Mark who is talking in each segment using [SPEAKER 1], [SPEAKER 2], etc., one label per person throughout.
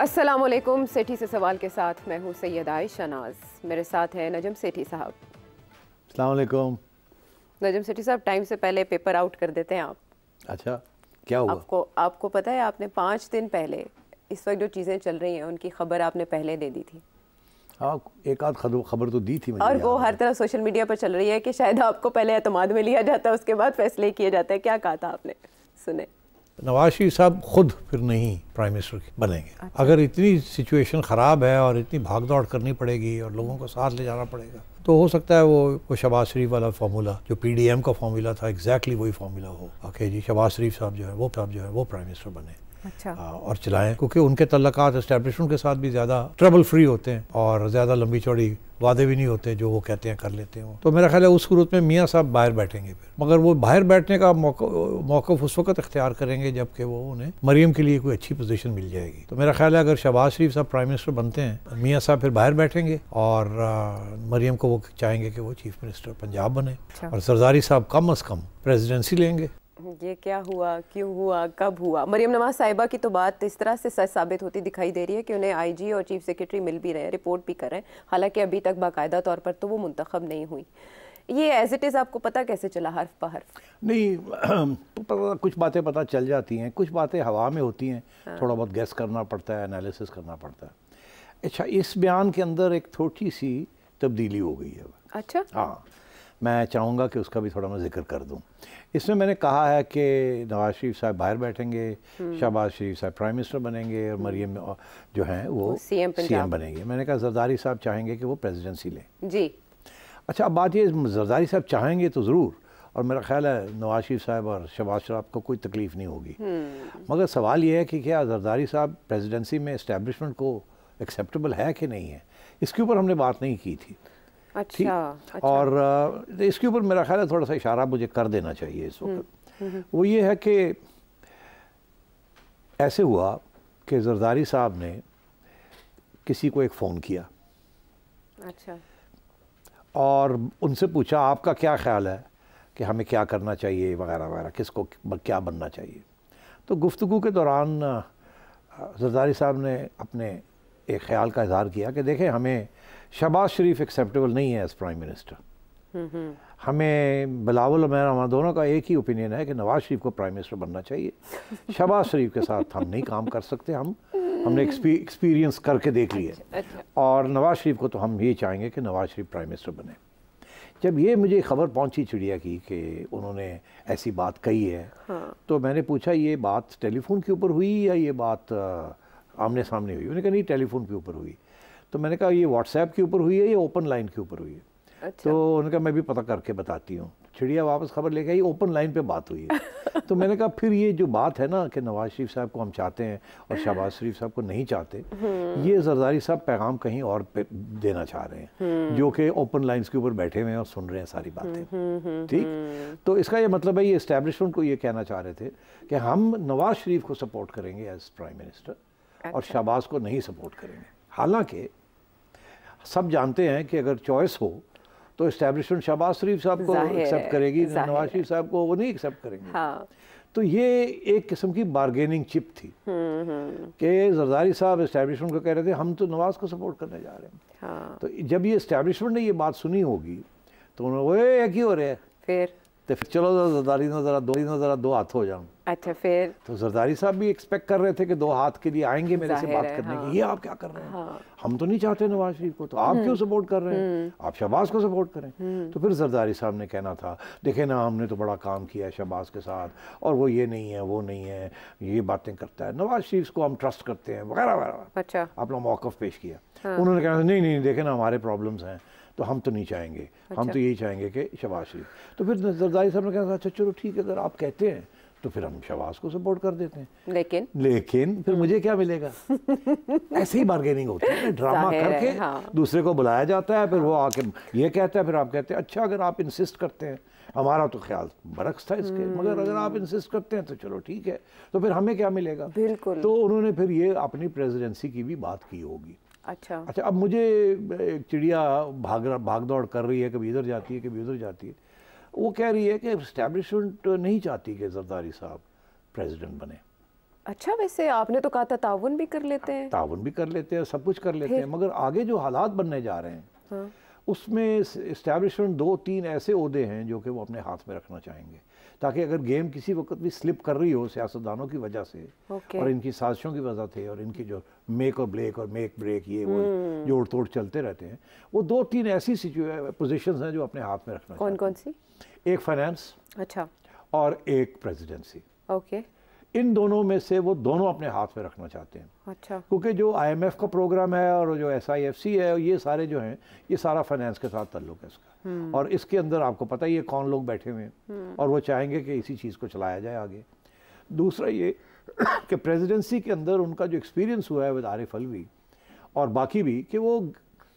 [SPEAKER 1] असलम सेठी से सवाल के साथ मैं हूँ सैयद आयशा नाज मेरे साथ हैं नजम सेठी साहब अलैक्म नजम सेठी साहब टाइम से पहले पेपर आउट कर देते हैं आप
[SPEAKER 2] अच्छा क्या हुआ आपको
[SPEAKER 1] आपको पता है आपने पाँच दिन पहले इस वक्त जो चीज़ें चल रही हैं उनकी खबर आपने पहले दे दी थी
[SPEAKER 2] हाँ एक आध खबर तो दी थी और वो
[SPEAKER 1] हर तरह सोशल मीडिया पर चल रही है कि शायद आपको पहले अतमाद में लिया जाता है उसके बाद फैसले किए जाते हैं क्या कहा था आपने सुने
[SPEAKER 2] नवाज शरीफ साहब खुद फिर नहीं प्राइम मिनिस्टर बनेंगे अच्छा। अगर इतनी सिचुएशन ख़राब है और इतनी भाग दौड़ करनी पड़ेगी और लोगों को साथ ले जाना पड़ेगा तो हो सकता है वो वो शबाज शरीफ वाला फार्मूला जो पीडीएम का फार्मूला था एग्जैक्टली exactly वही फार्मूला हो ओके जी शबाज शरीफ साहब जो है वो साहब जो है वो प्राइम मिनिस्टर बने अच्छा। और चलाएं क्योंकि उनके तल्लक इस्टेब्लिशमेंट के साथ भी ज़्यादा ट्रबल फ्री होते हैं और ज़्यादा लंबी चौड़ी वादे भी नहीं होते जो वो कहते हैं कर लेते हैं तो मेरा ख्याल है उस सूरत में मियाँ साहब बाहर बैठेंगे फिर मगर वो बाहर बैठने का मौक़ उस वक्त अख्तियार करेंगे जबकि वो उन्हें मरीम के लिए कोई अच्छी पोजीशन मिल जाएगी तो मेरा ख्याल है अगर शहबाज शरीफ साहब प्राइम मिनिस्टर बनते हैं तो मियाँ साहब फिर बाहर बैठेंगे और मरीम को वो चाहेंगे कि वो चीफ मिनिस्टर पंजाब बने अच्छा। और सरदारी साहब कम अज़ कम प्रेजिडेंसी लेंगे
[SPEAKER 1] ये क्या हुआ क्यों हुआ कब हुआ मरियम नवाज साहिबा की तो बात इस तरह से सच साबित होती दिखाई दे रही है कि उन्हें आईजी और चीफ सेक्रेटरी मिल भी रहे हैं रिपोर्ट भी कर रहे हैं हालांकि अभी तक बाकायदा तौर पर तो वो मुंतखब नहीं हुई ये एज इट इज़ आपको पता कैसे चला हर्फ हर्फ
[SPEAKER 2] नहीं पता कुछ बातें पता चल जाती हैं कुछ बातें हवा में होती हैं हाँ। थोड़ा बहुत गैस करना पड़ता है एनालिसिस करना पड़ता है अच्छा इस बयान के अंदर एक छोटी सी तब्दीली हो गई है
[SPEAKER 1] अच्छा हाँ
[SPEAKER 2] मैं चाहूँगा कि उसका भी थोड़ा मैं जिक्र कर दूँ इसमें मैंने कहा है कि नवाज शरीफ साहब बाहर बैठेंगे हम्म। शहबाज शरीफ साहब प्राइम मिनिस्टर बनेंगे और हम्म। मरियम जो हैं वो सी एम बनेंगे मैंने कहा जरदारी साहब चाहेंगे कि वो प्रेजिडेंसी लें जी अच्छा अब बात ये जरदारी साहब चाहेंगे तो ज़रूर और मेरा ख्याल है नवाज शरीफ साहब और शहबाज शराब को कोई तकलीफ़ नहीं होगी हम्म। मगर सवाल ये है कि क्या जरदारी साहब प्रेसिडेंसी में इस्टेब्लिशमेंट को एक्सेप्टेबल है कि नहीं है इसके ऊपर हमने बात नहीं की थी अच्छा, अच्छा और इसके ऊपर मेरा ख्याल है थोड़ा सा इशारा मुझे कर देना चाहिए इस वक्त हम्म, हम्म, हम्म। वो ये है कि ऐसे हुआ कि जरदारी साहब ने किसी को एक फ़ोन किया अच्छा और उनसे पूछा आपका क्या ख्याल है कि हमें क्या करना चाहिए वगैरह वगैरह किसको क्या बनना चाहिए तो गुफ्तु के दौरान जरदारी साहब ने अपने एक ख्याल का इजहार किया कि देखें हमें शबाज शरीफ एक्सेप्टेबल नहीं है एज प्राइम मिनिस्टर हमें बिलावल और मेरा दोनों का एक ही ओपिनियन है कि नवाज शरीफ को प्राइम मिनिस्टर बनना चाहिए शबाज शरीफ के साथ हम नहीं काम कर सकते हम हमने एक्सपीरियंस करके देख लिया अच्छा, अच्छा। और नवाज शरीफ को तो हम ये चाहेंगे कि नवाज शरीफ प्राइम मिनिस्टर बने जब ये मुझे खबर पहुंची चिड़िया की कि उन्होंने ऐसी बात कही है हाँ। तो मैंने पूछा ये बात टेलीफोन के ऊपर हुई या ये बात आमने सामने हुई उन्होंने कहा नहीं टेलीफोन के ऊपर हुई तो मैंने कहा ये व्हाट्सएप के ऊपर हुई है या ओपन लाइन के ऊपर हुई है अच्छा। तो उन्होंने कहा मैं भी पता करके बताती हूँ चिड़िया वापस खबर लेके आई ओपन लाइन पे बात हुई है तो मैंने कहा फिर ये जो बात है ना कि नवाज शरीफ साहब को हम चाहते हैं और शहबाज शरीफ साहब को नहीं चाहते हम्म। ये जरदारी साहब पैगाम कहीं और पे देना चाह रहे हैं हम्म। जो कि ओपन लाइन के ऊपर बैठे हुए हैं और सुन रहे हैं सारी बातें हम्म, ठीक तो इसका ये मतलब है ये इस्टेब्लिशमेंट को ये कहना चाह रहे थे कि हम नवाज शरीफ को सपोर्ट करेंगे एज प्राइम मिनिस्टर अच्छा। और शहबाज को नहीं सपोर्ट करेंगे हालांकि सब जानते हैं कि अगर चॉइस हो तो इस्टेब्लिशमेंट शहबाज शरीफ साहब को एक्सेप्ट करेगी नवाज शरीफ साहब को वो नहीं एक्सेप्ट करेंगे हाँ। तो ये एक किस्म की बारगेनिंग चिप थी हम्म, हम्म। कि जरदारी साहब इस्टेब्लिशमेंट को कह रहे थे हम तो नवाज को सपोर्ट करने जा रहे हैं हाँ। तो जब ये इस्टेब्लिशमेंट ने ये बात सुनी होगी तो उन्होंने वो एक ही हो रहे हैं फिर तो फिर चलो जरा तो जरदारी ना जरा दो ना जरा दो हाथ हो जाऊँ
[SPEAKER 1] अच्छा फिर
[SPEAKER 2] तो जरदारी साहब भी एक्सपेक्ट कर रहे थे कि दो हाथ के लिए आएंगे मेरे से बात करने हाँ। की ये आप क्या कर रहे हैं हाँ। हम तो नहीं चाहते नवाज शरीफ को तो आप हम्म। क्यों सपोर्ट कर रहे हैं हम्म। आप शहबाज को सपोर्ट करें हम्म। तो फिर जरदारी साहब ने कहना था देखे ना हमने तो बड़ा काम किया है शहबाज के साथ और वो ये नहीं है वो नहीं है ये बातें करता है नवाज शरीफ को हम ट्रस्ट करते हैं वगैरह वगैरह अच्छा अपना मौकफ़ पेश किया हाँ। उन्होंने कहा नहीं नहीं देखे ना हमारे प्रॉब्लम्स हैं तो हम तो नहीं चाहेंगे अच्छा। हम तो यही चाहेंगे कि शबाज शरीफ तो फिर जरदारी साहब ने कहा अच्छा चलो ठीक है अगर आप कहते हैं तो फिर हम शबाज को सपोर्ट कर देते हैं लेकिन लेकिन फिर हम्म। मुझे क्या मिलेगा ऐसे ही बार्गेनिंग होती है ड्रामा करके हाँ। दूसरे को बुलाया जाता है फिर हाँ। वो आके ये कहता है फिर आप कहते हैं अच्छा अगर आप इंसिस्ट करते हैं हमारा तो ख्याल बरक्स था इसके हम्म। मगर अगर आप इंसिस्ट करते हैं तो चलो ठीक है तो फिर हमें क्या मिलेगा बिल्कुल तो उन्होंने फिर ये अपनी प्रेजिडेंसी की भी बात की होगी अच्छा अच्छा अब मुझे एक चिड़िया भाग भाग दौड़ कर रही है कभी इधर जाती है कभी उधर जाती है वो कह रही है कि इस्टेब्लिशमेंट नहीं चाहती कि जरदारी साहब प्रेसिडेंट बने
[SPEAKER 1] अच्छा वैसे आपने तो कहा था ताउन भी कर लेते हैं
[SPEAKER 2] ताउन भी कर लेते हैं सब कुछ कर लेते हैं मगर आगे जो हालात बनने जा रहे हैं हाँ। उसमें इस्टेब्लिशमेंट दो तीन ऐसे उहदे हैं जो कि वो अपने हाथ में रखना चाहेंगे ताकि अगर गेम किसी वक्त भी स्लिप कर रही हो सियासतदानों की वजह से okay. और इनकी साजिशों की वजह से और इनकी जो मेक और ब्रेक और मेक ब्रेक ये वो हम्म। जोड़ तोड़ चलते रहते हैं वो दो तीन ऐसी पोजिशन हैं जो अपने हाथ में रखना कौन कौन सी एक फाइनेंस अच्छा और एक प्रेजिडेंसी ओके इन दोनों में से वो दोनों अपने हाथ में रखना चाहते हैं अच्छा क्योंकि जो आईएमएफ का प्रोग्राम है और जो एसआईएफसी है और ये सारे जो हैं ये सारा फाइनेंस के साथ तल्लुक है इसका हम्म। और इसके अंदर आपको पता ही है कौन लोग बैठे हुए हैं हम्म। और वो चाहेंगे कि इसी चीज़ को चलाया जाए आगे दूसरा ये कि प्रेसिडेंसी के अंदर उनका जो एक्सपीरियंस हुआ है विद आरिफ अलवी और बाकी भी कि वो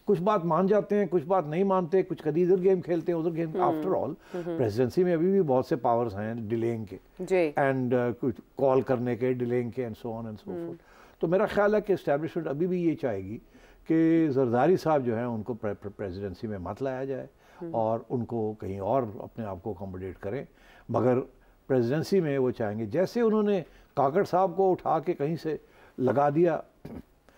[SPEAKER 2] कुछ बात मान जाते हैं कुछ बात नहीं मानते कुछ कभी इधर गेम खेलते हैं उधर गेम आफ्टर ऑल प्रेसिडेंसी में अभी भी बहुत से पावर्स हैं डिलेइंग के एंड uh, कुछ कॉल करने के डिलेइंग के and so on and so forth तो मेरा ख्याल है कि एस्टेब्लिशमेंट अभी भी ये चाहेगी कि जरदारी साहब जो हैं उनको प्रेसिडेंसी में मत लाया जाए हम्म। और उनको कहीं और अपने आप को अकोमोडेट करें मगर प्रेसिडेंसी में वो चाहेंगे जैसे उन्होंने काकड़ साहब को उठा के कहीं से लगा दिया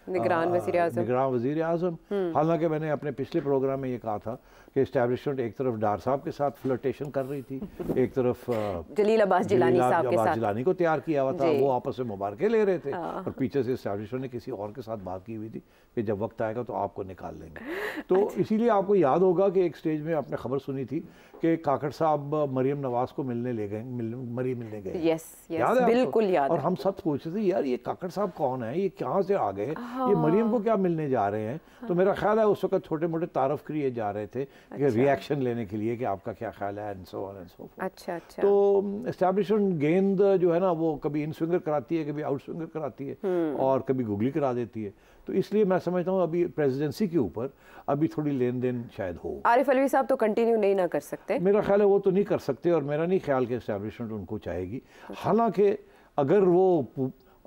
[SPEAKER 1] निगरान वजीर आजम
[SPEAKER 2] निगरान वजीर आजम हम्म। हालांकि मैंने अपने पिछले प्रोग्राम में ये कहा था कि इस्टेब्लिशमेंट एक तरफ डार साहब के साथ फ्लोटेशन कर रही थी एक तरफ uh, जलील अब्बास जिलानी साहब के साथ जिलानी को तैयार किया हुआ था वो आपस में मुबारकें ले रहे थे हाँ। और पीछे से इस्टेब्लिशमेंट ने किसी और के साथ बात की हुई थी कि जब वक्त आएगा तो आपको निकाल लेंगे तो अच्छा। इसीलिए आपको याद होगा कि एक स्टेज में आपने खबर सुनी थी कि काकड़ साहब uh, मरियम नवाज को मिलने ले गए मरी मिलने गए
[SPEAKER 1] याद है बिल्कुल याद और हम
[SPEAKER 2] सब पूछ रहे थे यार ये काकड़ साहब कौन है ये कहाँ से आ गए ये हाँ। मरीम को क्या मिलने जा रहे हैं तो हाँ। मेरा ख्याल है उस वक्त छोटे मोटे तारफ किए जा रहे थे अच्छा। रिएक्शन लेने के लिए कि आपका क्या ख्याल है and so on and so अच्छा अच्छा तो इस्टेब्लिशमेंट um, गेंद uh, जो है ना वो कभी इन स्विंगर कराती है कभी आउट स्विंगर कराती है हम्म। और कभी गुगली करा देती है तो इसलिए मैं समझता हूँ अभी प्रेसिडेंसी के ऊपर अभी थोड़ी लेन देन शायद हो
[SPEAKER 1] आरिफ अलवी साहब तो कंटिन्यू नहीं ना कर सकते मेरा
[SPEAKER 2] ख्याल है वो तो नहीं कर सकते और मेरा नहीं ख्याल कि इस्टेब्लिशमेंट उनको चाहेगी अच्छा। हालांकि अगर वो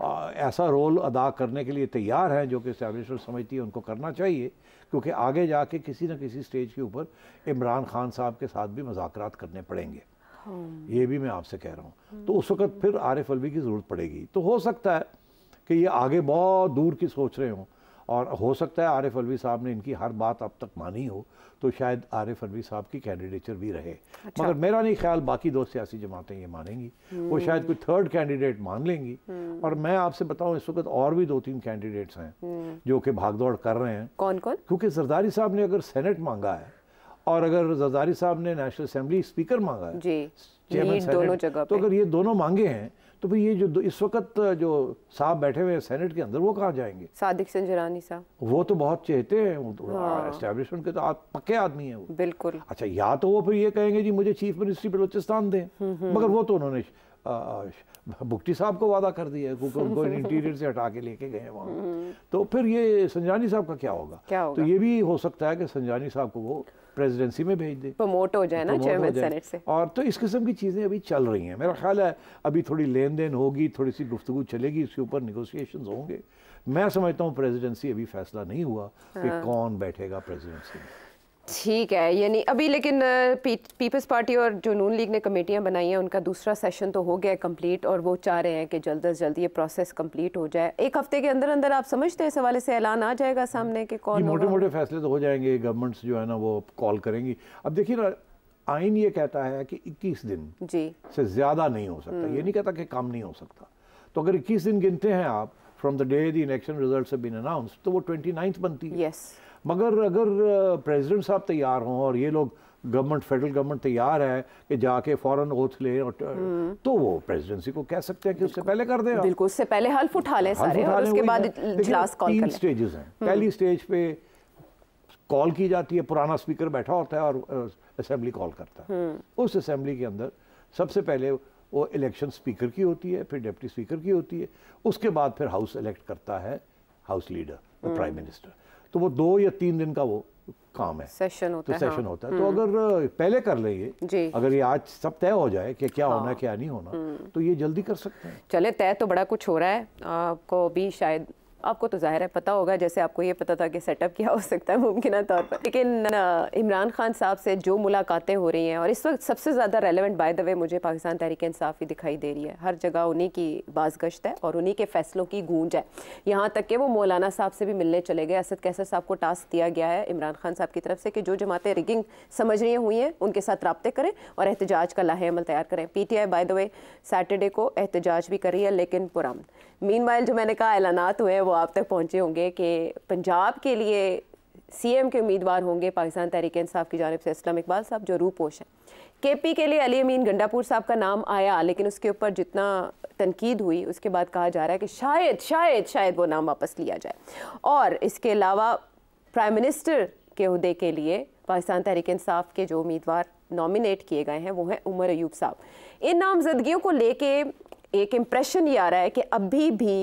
[SPEAKER 2] uh, ऐसा रोल अदा करने के लिए तैयार हैं जो कि इस्टेब्लिशमेंट समझती है उनको करना चाहिए क्योंकि आगे जाके किसी न किसी स्टेज के ऊपर इमरान खान साहब के साथ भी मजाक करने पड़ेंगे हाँ। ये भी मैं आपसे कह रहा हूँ हाँ। तो उस वक्त फिर आरिफ अलवी की ज़रूरत पड़ेगी तो हो सकता है कि ये आगे बहुत दूर की सोच रहे हों और हो सकता है आरिफ अलवी साहब ने इनकी हर बात अब तक मानी हो तो शायद आरिफ अलवी साहब की कैंडिडेचर भी रहे अच्छा। मगर मेरा नहीं ख्याल बाकी दो सियासी जमातें ये मानेंगी वो हम्म। शायद कोई थर्ड कैंडिडेट मान लेंगी हम्म। और मैं आपसे बताऊं इस वक्त और भी दो तीन कैंडिडेट्स हैं हम्म। जो कि भागदौड़ कर रहे हैं कौन कौन क्योंकि जरदारी साहब ने अगर सेनेट मांगा है और अगर जरदारी साहब ने नेशनल असम्बली स्पीकर मांगा है चेयरमैन तो अगर ये दोनों मांगे हैं तो फिर ये जो इस वक्त जो साहब बैठे हुए हैं सेनेट के अंदर वो कहाँ जाएंगे
[SPEAKER 1] सादिक संजरानी साहब
[SPEAKER 2] वो तो बहुत चेहते हैं वो तो हाँ। के तो आप पक्के आदमी हैं वो बिल्कुल अच्छा या तो वो फिर ये कहेंगे जी मुझे चीफ मिनिस्ट्री बलोचिस्तान दें हम्म, हम्म। मगर वो तो उन्होंने बुक्टी साहब को वादा कर दिया क्योंकि उनको इंटीरियर से हटा के लेके गए वहाँ हम्म। तो फिर ये संजानी साहब का क्या होगा, क्या होगा? तो ये भी हो सकता है कि संजानी साहब को वो प्रेसिडेंसी में भेज दें
[SPEAKER 1] प्रमोट हो जाए ना चेयरमैन सेनेट से
[SPEAKER 2] और तो इस किस्म की चीज़ें अभी चल रही हैं मेरा ख्याल है अभी थोड़ी लेन देन होगी थोड़ी सी गुफ्तु चलेगी इसके ऊपर निगोसिएशन होंगे मैं समझता हूँ प्रेजिडेंसी अभी फैसला नहीं हुआ कि हाँ। कौन बैठेगा प्रेजिडेंसी में
[SPEAKER 1] ठीक है यानी अभी लेकिन पीपल्स पार्टी और जो नून लीग ने कमेटियां बनाई हैं उनका दूसरा सेशन तो हो गया है कम्प्लीट और वो चाह रहे हैं कि जल्द अज जल्द ये प्रोसेस कम्प्लीट हो जाए एक हफ्ते के अंदर अंदर आप समझते हैं इस हवाले से ऐलान आ जाएगा सामने के कौन मोटे मोटे
[SPEAKER 2] फैसले तो हो जाएंगे गवर्नमेंट्स जो है ना वो कॉल करेंगी अब देखिए ना आइन ये कहता है कि इक्कीस दिन जी से ज़्यादा नहीं हो सकता ये हम्म। नहीं कहता कि काम नहीं हो सकता तो अगर इक्कीस दिन गिनते हैं आप from the day the election result तो वो ट्वेंटी बनती है मगर अगर प्रेसिडेंट साहब तैयार हों और ये लोग गवर्नमेंट फेडरल गवर्नमेंट तैयार है कि जाके फॉरन ओथ ले और हम्म। तो वो प्रेसिडेंसी को कह सकते हैं कि उससे पहले कर दें बिल्कुल
[SPEAKER 1] उससे पहले हल्फ उठा लें सारे और उसके बाद इजलास कॉल कर स्टेजेस
[SPEAKER 2] हैं हम्म। पहली स्टेज पे कॉल की जाती है पुराना स्पीकर बैठा होता है और असेंबली कॉल करता है हम्म। उस असेंबली के अंदर सबसे पहले वो इलेक्शन स्पीकर की होती है फिर डिप्टी स्पीकर की होती है उसके बाद फिर हाउस इलेक्ट करता है हाउस लीडर प्राइम मिनिस्टर तो वो दो या तीन दिन का वो काम है
[SPEAKER 1] सेशन होता तो है सेशन हाँ। होता है तो हम्म।
[SPEAKER 2] अगर पहले कर ले अगर ये आज सब तय हो जाए कि क्या हाँ। होना क्या नहीं होना हम्म। तो ये जल्दी कर सकते हैं चले
[SPEAKER 1] तय तो बड़ा कुछ
[SPEAKER 2] हो रहा है आपको भी शायद आपको तो ज़ाहिर
[SPEAKER 1] है पता होगा जैसे आपको ये पता था कि सेटअप क्या हो सकता है मुमकिन तौर पर लेकिन इमरान खान साहब से जो मुलाकातें हो रही हैं और इस वक्त सबसे ज़्यादा रेलिवेंट बाय द वे मुझे पाकिस्तान तहरीक इंसाफ ही दिखाई दे रही है हर जगह उन्हीं की बाजगश्त है और उन्हीं के फैसलों की गूंज है यहाँ तक कि वो मौलाना साहब से भी मिलने चले गए असद कैसर साहब को टास्क दिया गया है इमरान खान साहब की तरफ से कि जो जमातें रिगिंग समझ रही हुई हैं उनके साथ रबते करें और एहतजाज का लाहे अमल तैयार करें P T I by the way Saturday को एहतजाज भी कर रही है लेकिन पुरान मीन जो मैंने कहा ऐलानात हुए हैं वो आप तक पहुँचे होंगे कि पंजाब के लिए सीएम के उम्मीदवार होंगे पाकिस्तान तहरीक इंसाफ की जानब से इस्लाम इकबाल साहब जो रूपोश हैं के पी के लिए अली अमीन गंडापुर साहब का नाम आया लेकिन उसके ऊपर जितना तनकीद हुई उसके बाद कहा जा रहा है कि शायद शायद शायद वो नाम वापस लिया जाए और इसके अलावा प्राइम मिनिस्टर के अहदे के लिए पाकिस्तान तहरीक इंसाफ के जो उम्मीदवार नॉमिनेट किए गए हैं वो हैं उमर अयूब साहब इन नामजदगियों को लेके एक इम्प्रेशन ये आ रहा है कि अभी भी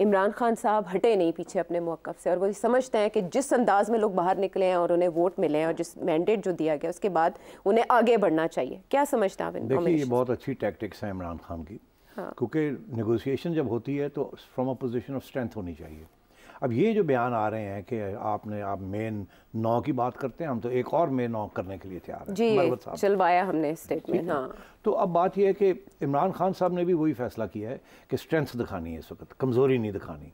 [SPEAKER 1] इमरान खान साहब हटे नहीं पीछे अपने मौक़ से और वो समझते हैं कि जिस अंदाज में लोग बाहर निकले हैं और उन्हें वोट मिले हैं और जिस मैंडेट जो दिया गया उसके बाद उन्हें आगे बढ़ना चाहिए क्या समझते हैं आप देखिए ये
[SPEAKER 2] बहुत अच्छी टैक्टिक्स हैं इमरान खान की हाँ। क्योंकि नेगोशिएशन जब होती है तो from a position of strength होनी चाहिए अब ये जो बयान आ रहे हैं कि आपने आप मेन नौ की बात करते हैं हम तो एक और मेन नौ करने के लिए तैयार हैं जी
[SPEAKER 1] चलवाया हमने स्टेटमेंट हाँ
[SPEAKER 2] तो अब बात यह है कि इमरान खान साहब ने भी वही फैसला किया है कि स्ट्रेंथ दिखानी है इस वक्त कमज़ोरी नहीं दिखानी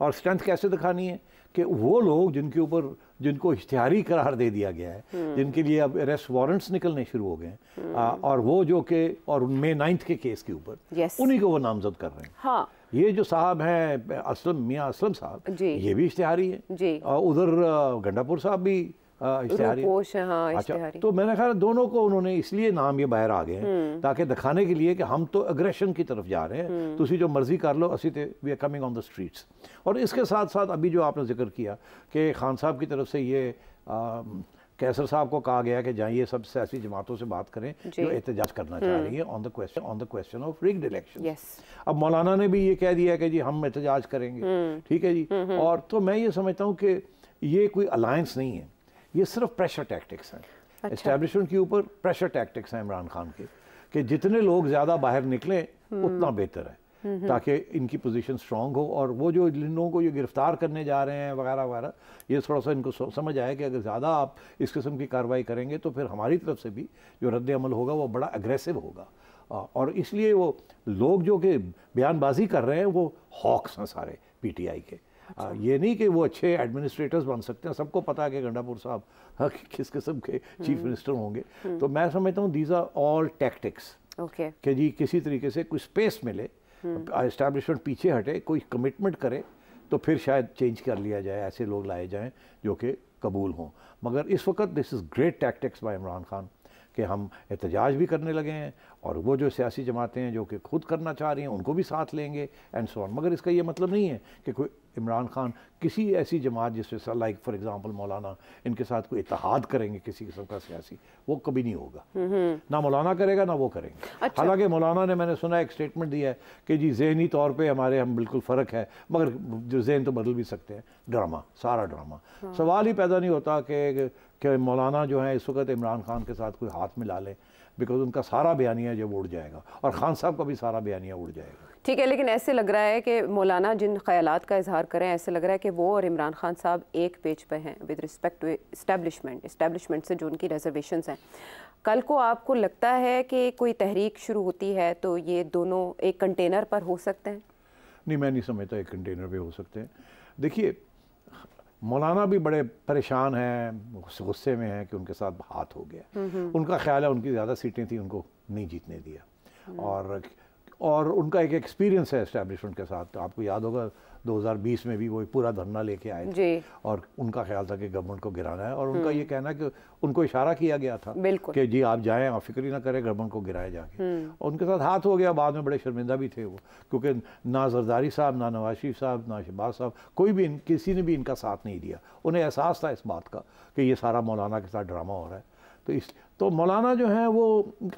[SPEAKER 2] और स्ट्रेंथ कैसे दिखानी है कि वो लोग जिनके ऊपर जिनको इश्तहारी करार दे दिया गया है हम्म। जिनके लिए अब अरेस्ट वारंट्स निकलने शुरू हो गए हैं हम्म। और वो जो के और मे नाइन्थ के केस के ऊपर उन्हीं को वो नामजद कर रहे हैं हाँ ये जो साहब हैं असलम मियाँ असलम साहब ये भी इश्तेहारी है उधर गंडापुर साहब भी हाँ,
[SPEAKER 1] अच्छा
[SPEAKER 2] तो मैंने कहा दोनों को उन्होंने इसलिए नाम ये बाहर आ गए हैं हम्म। ताकि दिखाने के लिए कि हम तो अग्रेशन की तरफ जा रहे हैं हम्म। तुम जो मर्जी कर लो असी थे we are coming on the streets और इसके साथ साथ अभी जो आपने जिक्र किया कि खान साहब की तरफ से ये कैसर साहब को कहा गया कि जाइए सब सियासी जमातों से बात करें जो एहतजाज करना चाह हम्म। रही है on the question on the question of rigged election अब मौलाना ने भी ये कह दिया कि जी हम एहतजाज करेंगे हम्म। ठीक है जी हम्म, और तो मैं ये समझता हूँ कि ये कोई अलायंस नहीं है ये सिर्फ प्रेशर टैक्टिक्स हैं इस्टेब्लिशमेंट अच्छा। के ऊपर प्रेशर टैक्टिक्स हैं इमरान खान के कि जितने लोग ज़्यादा बाहर निकलें उतना बेहतर है ताकि इनकी पोजीशन स्ट्रांग हो और वो जो लोगों को ये गिरफ्तार करने जा रहे हैं वगैरह वगैरह ये थोड़ा सा इनको समझ आया कि अगर ज़्यादा आप इस किस्म की कार्रवाई करेंगे तो फिर हमारी तरफ से भी जो रद्द अमल होगा वो बड़ा अग्रेसिव होगा और इसलिए वो लोग जो कि बयानबाजी कर रहे हैं वो हॉक्स हैं सारे पीटीआई के अच्छा। ये नहीं कि वो अच्छे एडमिनिस्ट्रेटर्स बन सकते हैं सबको पता है कि गंडापुर साहब हाँ, किस किस्म के चीफ हम्म। मिनिस्टर होंगे हम्म। तो मैं समझता हूँ these are all tactics okay कि जी किसी तरीके से कुछ स्पेस मिले इस्टेब्लिशमेंट हम्म। पीछे हटे कोई कमिटमेंट करे तो फिर शायद चेंज कर लिया जाए ऐसे लोग लाए जाएँ जो कि कबूल हों मगर इस वक्त this is great tactics by Imran Khan कि हम एहतजाज भी करने लगे हैं और वो जो सियासी जमातें हैं जो कि खुद करना चाह रही हैं उनको भी साथ लेंगे एंड सो ऑन मगर इसका ये मतलब नहीं है कि कोई इमरान खान किसी ऐसी जमात जिसमें लाइक फॉर एग्जांपल मौलाना इनके साथ कोई इतिहाद करेंगे किसी किस्म का सियासी वो कभी नहीं होगा ना मौलाना करेगा ना वो करेंगे अच्छा। हालांकि मौलाना ने मैंने सुना एक स्टेटमेंट दिया है कि जी जहनी तौर पर हमारे हम बिल्कुल फ़र्क है मगर जो जहन तो बदल भी सकते हैं ड्रामा सारा ड्रामा हाँ। सवाल ही पैदा नहीं होता कि कि मौलाना जो है इस वक्त इमरान खान के साथ कोई हाथ मिला लें बिकॉज उनका सारा बयानिया जब उड़ जाएगा और खान साहब का भी सारा बयानिया उड़ जाएगा
[SPEAKER 1] ठीक है लेकिन ऐसे लग रहा है कि मौलाना जिन ख्यालात का इजहार करें ऐसे लग रहा है कि वो और इमरान खान साहब एक पेज पर हैं with respect to establishment establishment से जो उनकी रिजर्वेशन हैं कल को आपको लगता है कि कोई तहरीक शुरू होती है तो ये दोनों एक कंटेनर पर हो सकते हैं
[SPEAKER 2] नहीं मैं नहीं समझता एक कंटेनर पर हो सकते हैं देखिए मौलाना भी बड़े परेशान हैं गुस्से में हैं कि उनके साथ हाथ हो गया हम्म, हम्म। उनका ख्याल है उनकी ज़्यादा सीटें थी उनको नहीं जीतने दिया हम्म। और और उनका एक एक्सपीरियंस है इस्टेब्लिशमेंट के साथ तो आपको याद होगा 2020 में भी वो पूरा धरना लेके आए थे और उनका ख्याल था कि गवर्नमेंट को गिराना है और हम्म। उनका ये कहना कि उनको इशारा किया गया था कि जी आप जाएं और फिक्र ही ना करें गवर्नमेंट को गिराए जाके हम्म। और उनके साथ हाथ हो गया बाद में बड़े शर्मिंदा भी थे वो क्योंकि ना जरदारी साहब ना नवाज शरीफ साहब ना शहबाज साहब कोई भी किसी ने भी इनका साथ नहीं दिया उन्हें एहसास था इस बात का कि ये सारा मौलाना के साथ ड्रामा हो रहा है तो इस तो मौलाना जो हैं वो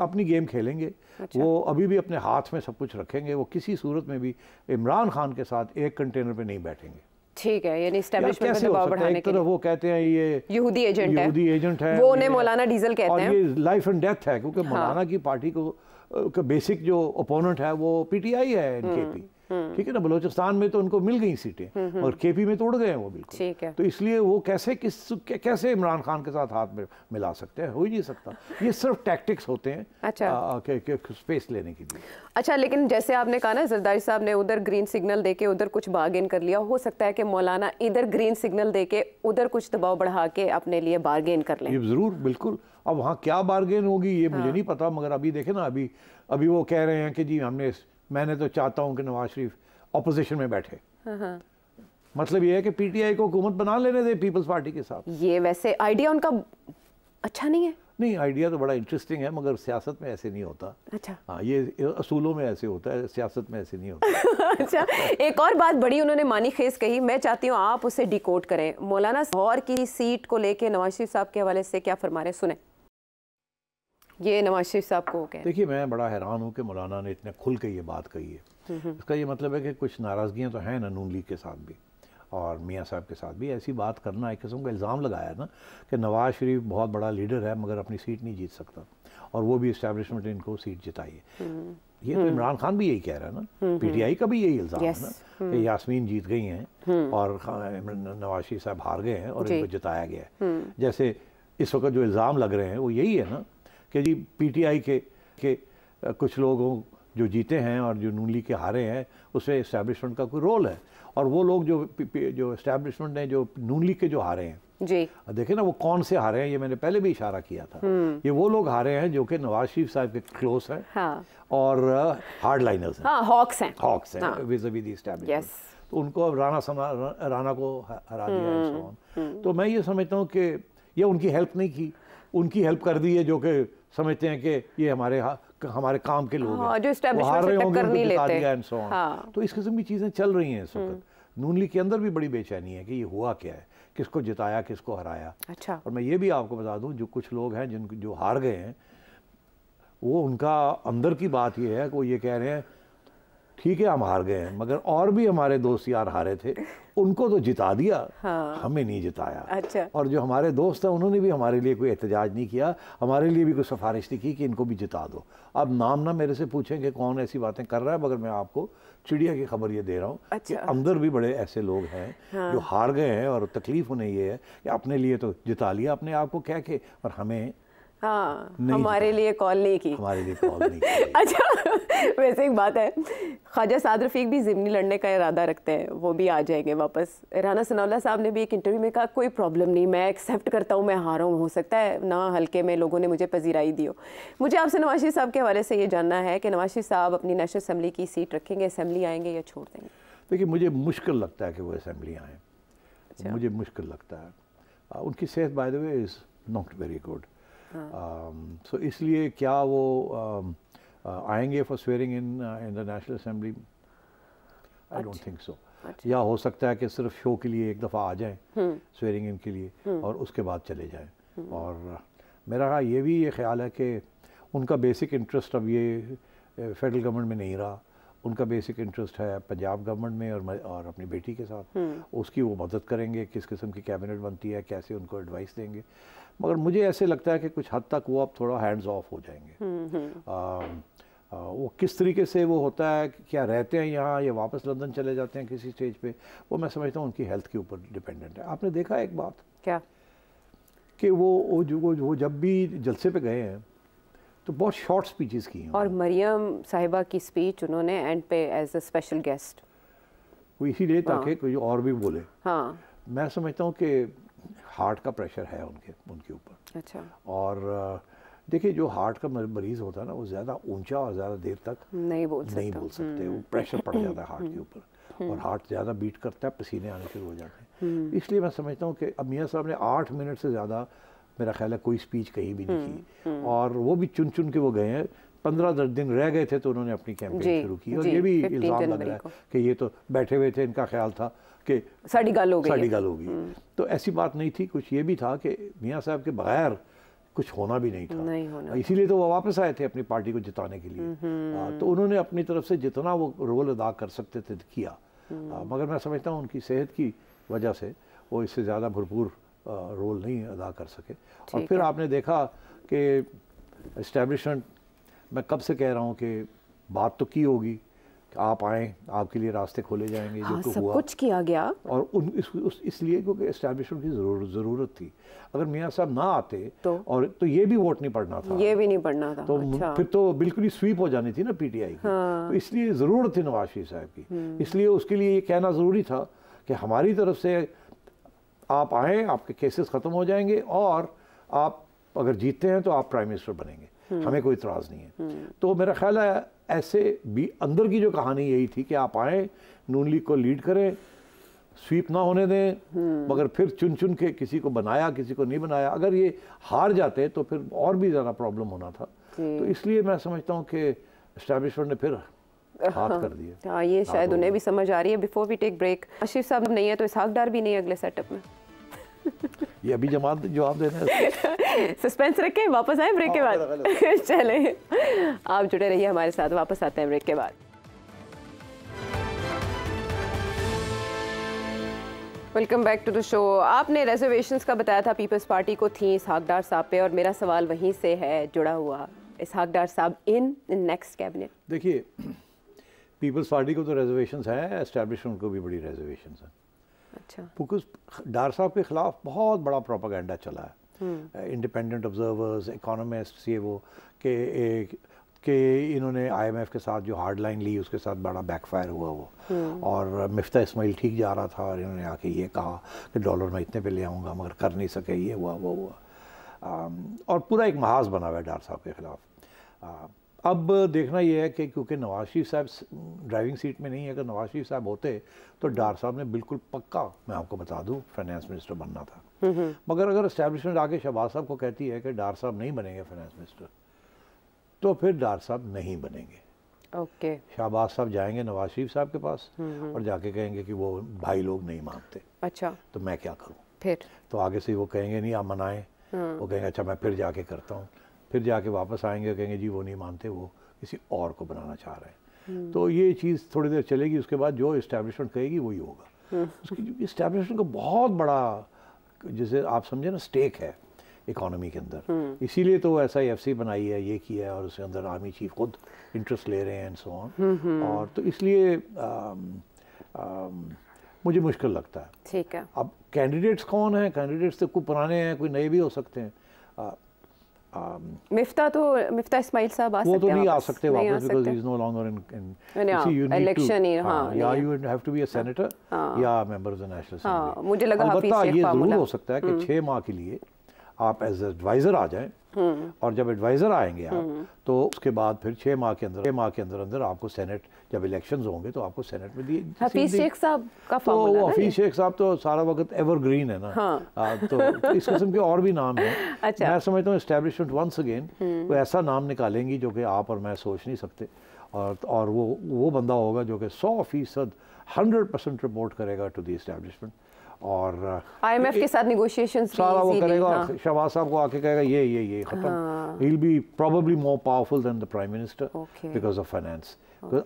[SPEAKER 2] अपनी गेम खेलेंगे अच्छा। वो अभी भी अपने हाथ में सब कुछ रखेंगे वो किसी सूरत में भी इमरान खान के साथ एक कंटेनर पे नहीं बैठेंगे
[SPEAKER 1] ठीक है यानी इस्टेब्लिशमेंट पे दबाव बढ़ाने के लिए
[SPEAKER 2] वो कहते हैं ये
[SPEAKER 1] यहूदी एजेंट है यहूदी
[SPEAKER 2] एजेंट है वो उन्हें मौलाना
[SPEAKER 1] डीजल कहते हैं और ये
[SPEAKER 2] लाइफ एंड डेथ है क्योंकि हाँ। मौलाना की पार्टी को बेसिक जो ओपोनेंट है वो पीटीआई है एनकेपी हम्म। ठीक है ना बलोचिस्तान में तो उनको मिल गई सीटें हम्म, हम्म। और के पी में तोड़ गए वो बिल्कुल ठीक है तो इसलिए वो कैसे किस कैसे इमरान खान के साथ हाथ में मिला सकते हैं हो ही नहीं सकता ये सिर्फ टैक्टिक्स होते हैं अच्छा आ, के, के, स्पेस लेने के लिए
[SPEAKER 1] अच्छा लेकिन जैसे आपने कहा ना जरदारी साहब ने उधर ग्रीन सिग्नल दे के उधर कुछ बार्गेन कर लिया हो सकता है कि मौलाना इधर ग्रीन सिग्नल दे के उधर कुछ दबाव बढ़ा के अपने लिए बार्गेन कर लें
[SPEAKER 2] ज़रूर बिल्कुल अब वहाँ क्या बार्गेन होगी ये मुझे हाँ। नहीं पता मगर अभी देखे ना अभी अभी वो कह रहे हैं कि जी हमने मैंने तो चाहता हूँ कि नवाज शरीफ अपोजिशन में बैठे हाँ, हाँ। मतलब ये है कि पीटीआई को हुकूमत बना लेने दे पीपल्स पार्टी के साथ
[SPEAKER 1] ये वैसे आइडिया उनका
[SPEAKER 2] अच्छा नहीं है नहीं आइडिया तो बड़ा इंटरेस्टिंग है मगर सियासत में ऐसे नहीं होता अच्छा आ, हाँ, ये असूलों में ऐसे होता है सियासत में ऐसे नहीं होता
[SPEAKER 1] अच्छा एक और बात बड़ी उन्होंने मानी खेस कही मैं चाहती हूँ आप उसे डिकोड करें मौलाना लाहौर की सीट को लेके नवाज शरीफ साहब के हवाले से क्या फरमा रहे सुने ये नवाज शरीफ साहब को कहें देखिए
[SPEAKER 2] मैं बड़ा हैरान हूँ कि मौलाना ने इतने खुल के ये बात कही है इसका ये मतलब है कि कुछ नाराज़गियाँ तो हैं ना नून लीग के साथ भी और मियाँ साहब के साथ भी ऐसी बात करना एक किस्म का इल्ज़ाम लगाया ना कि नवाज़ शरीफ बहुत बड़ा लीडर है मगर अपनी सीट नहीं जीत सकता और वो भी इस्टेब्लिशमेंट इनको सीट जिताई है हम्म। ये तो हम्म। इमरान खान भी यही कह रहा है ना पीटीआई का भी यही इल्ज़ाम है ना कि हम्म। यासमीन जीत गई हैं और नवाज शरीफ साहब हार गए हैं और इनको जिताया गया है जैसे इस वक्त जो इल्ज़ाम लग रहे हैं वो यही है ना कि जी पीटीआई के के कुछ लोगों जो जीते हैं और जो नून लीग के हारे हैं उसमें इस्टेब्लिशमेंट का कोई रोल है और वो लोग जो जो इस्टेब्लिशमेंट ने जो नून लीग के जो हारे हैं जी देखे ना वो कौन से हारे हैं ये मैंने पहले भी इशारा किया था हम्म। ये वो लोग हारे हैं जो कि नवाज शरीफ साहब के क्लोज हैं हाँ। और हार्ड लाइनर्स
[SPEAKER 1] हैं हॉक्स हाँ, हैं हॉक्स हैं
[SPEAKER 2] हाँ। तो उनको अब राना समा राना को हरा दिया हम्म, हम्म। तो मैं ये समझता हूँ कि ये उनकी हेल्प नहीं की उनकी हेल्प कर दी है जो कि समझते हैं कि ये हमारे हमारे काम के लोग हाँ, जो नहीं लेते। हाँ। तो इस किस्म की चीज़ें चल रही हैं इस वक्त हम्म। नून लीग के अंदर भी बड़ी बेचैनी है कि ये हुआ क्या है किसको जिताया किसको हराया अच्छा और मैं ये भी आपको बता दूं जो कुछ लोग हैं जिन जो हार गए हैं वो उनका अंदर की बात ये है कि वो ये कह रहे हैं ठीक है हम हार गए हैं मगर और भी हमारे दोस्त यार हारे थे उनको तो जिता दिया हाँ। हमें नहीं जिताया अच्छा और जो हमारे दोस्त हैं उन्होंने भी हमारे लिए कोई एहतजाज नहीं किया हमारे लिए भी कोई सिफारिश नहीं की कि इनको भी जिता दो अब नाम ना मेरे से पूछें कि कौन ऐसी बातें कर रहा है मगर मैं आपको चिड़िया की खबर ये दे रहा हूँ अच्छा। कि अंदर भी बड़े ऐसे लोग हैं हाँ। जो हार गए हैं और तकलीफ उन्हें ये है कि अपने लिए तो जिता लिया अपने आप को कह के और हमें
[SPEAKER 1] हाँ हमारे लिए कॉल नहीं की हमारे लिए कॉल नहीं की अच्छा वैसे एक बात है ख्वाजा साद रफीक भी ज़िमनी लड़ने का इरादा रखते हैं वो भी आ जाएंगे वापस राना सनौला साहब ने भी एक इंटरव्यू में कहा कोई प्रॉब्लम नहीं मैं एक्सेप्ट करता हूँ मैं हारा हूँ हो सकता है ना हल्के में लोगों ने मुझे पजीराई दी हो मुझे आपसे नवाज साहब के हवाले से ये जानना है कि नवाशि साहब अपनी नेशनल असम्बली की सीट रखेंगे असम्बली आएंगे या छोड़ देंगे
[SPEAKER 2] देखिए मुझे मुश्किल लगता है कि वो असम्बली आएँ अच्छा। मुझे मुश्किल लगता है उनकी सेहत by the way is not very good so हाँ। um, इसलिए क्या वो um, uh, आएंगे for swearing in in the national assembly I don't think so या हो सकता है कि सिर्फ शो के लिए एक दफ़ा आ जाएं स्वेयरिंग हम्म। इन के लिए हम्म। और उसके बाद चले जाएं हम्म। और uh, मेरा ये भी ये ख्याल है कि उनका बेसिक इंटरेस्ट अब ये फेडरल uh, गवर्नमेंट में नहीं रहा उनका बेसिक इंटरेस्ट है पंजाब गवर्नमेंट में और और अपनी बेटी के साथ उसकी वो मदद करेंगे किस किस्म की कैबिनेट बनती है कैसे उनको एडवाइस देंगे मगर मुझे ऐसे लगता है कि कुछ हद तक वो अब थोड़ा हैंड्स ऑफ हो जाएंगे हम्म, हम्म। वो किस तरीके से वो होता है क्या रहते हैं यहाँ या वापस लंदन चले जाते हैं किसी स्टेज पे वो मैं समझता हूँ उनकी हेल्थ के ऊपर डिपेंडेंट है आपने देखा एक बात क्या कि वो वो जो वो जब भी जलसे पे गए हैं तो बहुत शॉर्ट स्पीचेस की हैं और मरियम साहिबा
[SPEAKER 1] की स्पीच उन्होंने एंड पे एज अ स्पेशल गेस्ट
[SPEAKER 2] वो इसीलिए ताकि हाँ। कोई और भी बोले हाँ मैं समझता हूँ कि हार्ट का प्रेशर है उनके उनके
[SPEAKER 1] ऊपर अच्छा
[SPEAKER 2] और देखिए जो हार्ट का मरीज होता है ना वो ज़्यादा ऊंचा और ज़्यादा देर तक
[SPEAKER 1] नहीं बोल नहीं बोल हम्म।
[SPEAKER 2] सकते वो प्रेशर पड़ जाता है हार्ट के हम्म। ऊपर हम्म। और हार्ट ज़्यादा बीट करता है पसीने आने शुरू हो जाते हैं इसलिए मैं समझता हूँ कि अब मियाँ साहब ने आठ मिनट से ज़्यादा मेरा ख्याल है कोई स्पीच कहीं भी नहीं की और वो भी चुन चुन के वो गए हैं पंद्रह दस दिन रह गए थे तो उन्होंने अपनी कैंपेन शुरू की और ये भी इल्ज़ाम लग रहा है कि ये तो बैठे हुए थे इनका ख्याल था कि साड़ी गल हो गई साड़ी गल हो गई हम्म। तो ऐसी बात नहीं थी कुछ ये भी था कि मियाँ साहब के बगैर कुछ होना भी नहीं था नहीं इसीलिए तो वो वापस आए थे अपनी पार्टी को जिताने के लिए आ, हम्म। हाँ, तो उन्होंने अपनी तरफ से जितना वो रोल अदा कर सकते थे किया आ, हम्म। हाँ, मगर मैं समझता हूँ उनकी सेहत की वजह से वो इससे ज़्यादा भरपूर रोल नहीं अदा कर सके और फिर आपने देखा कि इस्टेब्लिशमेंट मैं कब से कह रहा हूँ कि बात तो की होगी आप आए आपके लिए रास्ते खोले जाएंगे हाँ, जो सब हुआ कुछ किया गया और उन इस, उस, इसलिए क्योंकि इस्टेब्लिशमेंट की जरूर, ज़रूरत थी अगर मियाँ साहब ना आते तो और तो ये भी वोट नहीं पड़ना था ये
[SPEAKER 1] भी नहीं पड़ना था तो अच्छा। फिर
[SPEAKER 2] तो बिल्कुल ही स्वीप हो जानी थी ना पीटीआई की हाँ। तो इसलिए ज़रूरत थी नवाज शरीफ साहब की हम्म। इसलिए उसके लिए ये कहना ज़रूरी था कि हमारी तरफ से आप आएँ आपके केसेस ख़त्म हो जाएंगे और आप अगर जीतते हैं तो आप प्राइम मिनिस्टर बनेंगे हम्म। हमें कोई इतराज़ नहीं है हम्म। तो मेरा ख्याल है ऐसे भी अंदर की जो कहानी यही थी कि आप आए नून लीग को लीड करें स्वीप ना होने दें हम्म। मगर फिर चुन चुन के किसी को बनाया किसी को नहीं बनाया अगर ये हार जाते तो फिर और भी ज़्यादा प्रॉब्लम होना था तो इसलिए मैं समझता हूँ कि इस्टेब्लिशमेंट ने फिर हाथ हाँ। कर दिया
[SPEAKER 1] हाँ ये शायद उन्हें भी समझ आ रही है before we take break Asif साहब नहीं है तो इसहाक डार भी नहीं है अगले सेटअप में
[SPEAKER 2] ये अभी जमात जवाब दे रहे
[SPEAKER 1] हैं सस्पेंस रखें वापस आए ब्रेक के हाँ, बाद चले आप जुड़े रहिए हमारे साथ वापस आते हैं ब्रेक के बाद welcome back to the show आपने रिजर्वेशंस का बताया था पीपल्स पार्टी को थी इसहाकदार साहब पे और मेरा सवाल वहीं से है जुड़ा हुआ इसहाकदार साहब इन नेक्स्ट कैबिनेट
[SPEAKER 2] देखिए पीपल्स पार्टी को तो रिजर्वेशंस हैं एस्टेब्लिशमेंट को भी बड़ी रिजर्वेशंस हैं अच्छा डार साहब के खिलाफ बहुत बड़ा प्रोपागेंडा चला है इंडिपेंडेंट ऑब्जर्वर्स इकोनॉमिस्ट ये वो के कि इन्होंने आईएमएफ के साथ जो हार्ड लाइन ली उसके साथ बड़ा बैकफायर हुआ वो और मिफ्ता इस्माइल ठीक जा रहा था और इन्होंने आके ये कहा कि डॉलर मैं इतने पे ले आऊँगा मगर कर नहीं सके ये हुआ वो हुआ और पूरा एक महाज बना हुआ है डार साहब के खिलाफ अब देखना यह है कि क्योंकि नवाज शरीफ साहब ड्राइविंग सीट में नहीं है अगर नवाज शरीफ साहब होते तो डार साहब ने बिल्कुल पक्का मैं आपको बता दूं फाइनेंस मिनिस्टर बनना था हम्म, हम्म। मगर अगर इस्टेब्लिशमेंट आके शहबाज साहब को कहती है कि डार साहब नहीं बनेंगे फाइनेंस मिनिस्टर तो फिर डार साहब नहीं बनेंगे ओके शहबाज साहब जाएंगे नवाज शरीफ साहब के पास हम्म, और जाके कहेंगे कि वो भाई लोग नहीं मानते अच्छा तो मैं क्या करूँ फिर तो आगे से वो कहेंगे नहीं आप मनाएं वो कहेंगे अच्छा मैं फिर जाके करता हूँ फिर जाके वापस आएंगे कहेंगे जी वो नहीं मानते वो किसी और को बनाना चाह रहे हैं हम्म। तो ये चीज़ थोड़ी देर चलेगी उसके बाद जो इस्टेब्लिशमेंट कहेगी वही होगा हम्म। उसकी इस्टेब्लिशमेंट का बहुत बड़ा जैसे आप समझे ना स्टेक है इकोनॉमी के अंदर हम्म। इसीलिए तो एस आई एफ सी बनाई है ये किया है और उसके अंदर आर्मी चीफ खुद इंटरेस्ट ले रहे हैं एंड सो ऑन और तो इसलिए मुझे मुश्किल लगता है ठीक है अब कैंडिडेट्स कौन है कैंडिडेट्स तो कोई पुराने हैं कोई नए भी हो सकते हैं मिफ्ता
[SPEAKER 1] um, तो मिफ्ता इस्माइल साहब आ तो सकते हैं वो तो नहीं आ सकते वापस because he is
[SPEAKER 2] no longer in in election he हां या you have to be a senator या member of the national assembly
[SPEAKER 1] मुझे लगा हाफिज शेख हो सकता है कि 6 हम्म।
[SPEAKER 2] माह के लिए आप एज एडवाइज़र आ जाए हम्म। और जब एडवाइज़र आएंगे आप हम्म। तो उसके बाद फिर छह माह के अंदर छह माह के अंदर अंदर आपको सेनेट जब इलेक्शन होंगे तो आपको सेनेट में दिए हफीज हाँ, शेख
[SPEAKER 1] साहब का तो हफीज शेख
[SPEAKER 2] साहब तो सारा वक्त एवरग्रीन है ना हाँ। तो इस किस्म के और भी नाम हैं अच्छा। मैं समझता हूँ इस्टेब्लिशमेंट वंस अगेन वो ऐसा नाम निकालेंगी जो कि आप और मैं सोच नहीं सकते और और वो वो बंदा होगा जो कि सौ फीसद हंड्रेड परसेंट रिपोर्ट करेगा टू दी इस्टेब्लिशमेंट और आईएमएफ तो के साथ
[SPEAKER 1] निगोशिएशन सारा वो करेगा
[SPEAKER 2] शहबाज साहब को आके कहेगा ये ये ये खत्म he be probably more powerful than the prime minister because of finance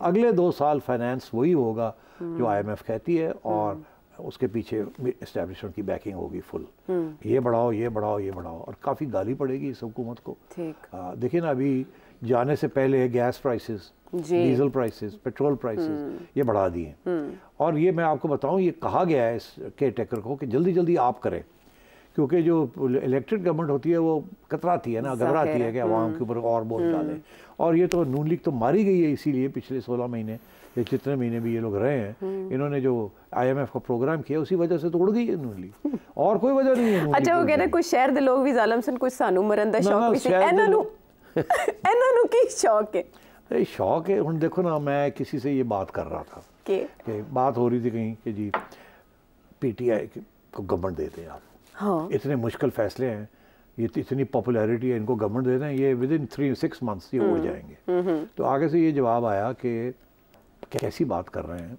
[SPEAKER 2] अगले दो साल फाइनेंस वही होगा जो आईएमएफ hmm। कहती है hmm। और उसके पीछे एस्टेब्लिशमेंट की बैकिंग होगी फुल hmm। ये बढ़ाओ ये बढ़ाओ ये बढ़ाओ और काफ़ी गाली पड़ेगी इस हुकूमत को देखिए ना अभी जाने से पहले gas prices diesel prices petrol prices ये बढ़ा दिए हम्म। और ये मैं आपको बताऊं ये कहा गया है इस केयर टेकर को कि जल्दी जल्दी आप करें क्योंकि जो इलेक्टेड गवर्नमेंट होती है वो कतराती है ना घबराती है कि आवाम हम्म। के ऊपर और बोल डालें हम्म। और ये तो नून लीग तो मारी गई है इसीलिए पिछले सोलह महीने ये जितने महीने भी ये लोग रहे हैं इन्होंने जो आईएमएफ का प्रोग्राम किया उसी वजह से तो उड़ गई है नून लीग और कोई वजह नहीं है अच्छा वो कह रहे
[SPEAKER 1] कुछ शहर के लोग भी जालम सन कुछ सानू मरन का शौक भी सी ਇਹਨਾਂ ਨੂੰ
[SPEAKER 2] ਇਹਨਾਂ ਨੂੰ ਕੀ ਸ਼ੌਕ ਹੈ ये शौक है हूँ देखो ना मैं किसी से ये बात कर रहा था के? के बात हो रही थी कहीं कि जी पीटीआई को गवर्नमेंट देते हैं आप हाँ। इतने मुश्किल फैसले हैं ये तो इतनी पॉपुलैरिटी है इनको गवर्नमेंट दे रहे हैं ये within three six months ये हो हम्म, जाएंगे हम्म। तो आगे से ये जवाब आया कि कैसी बात कर रहे हैं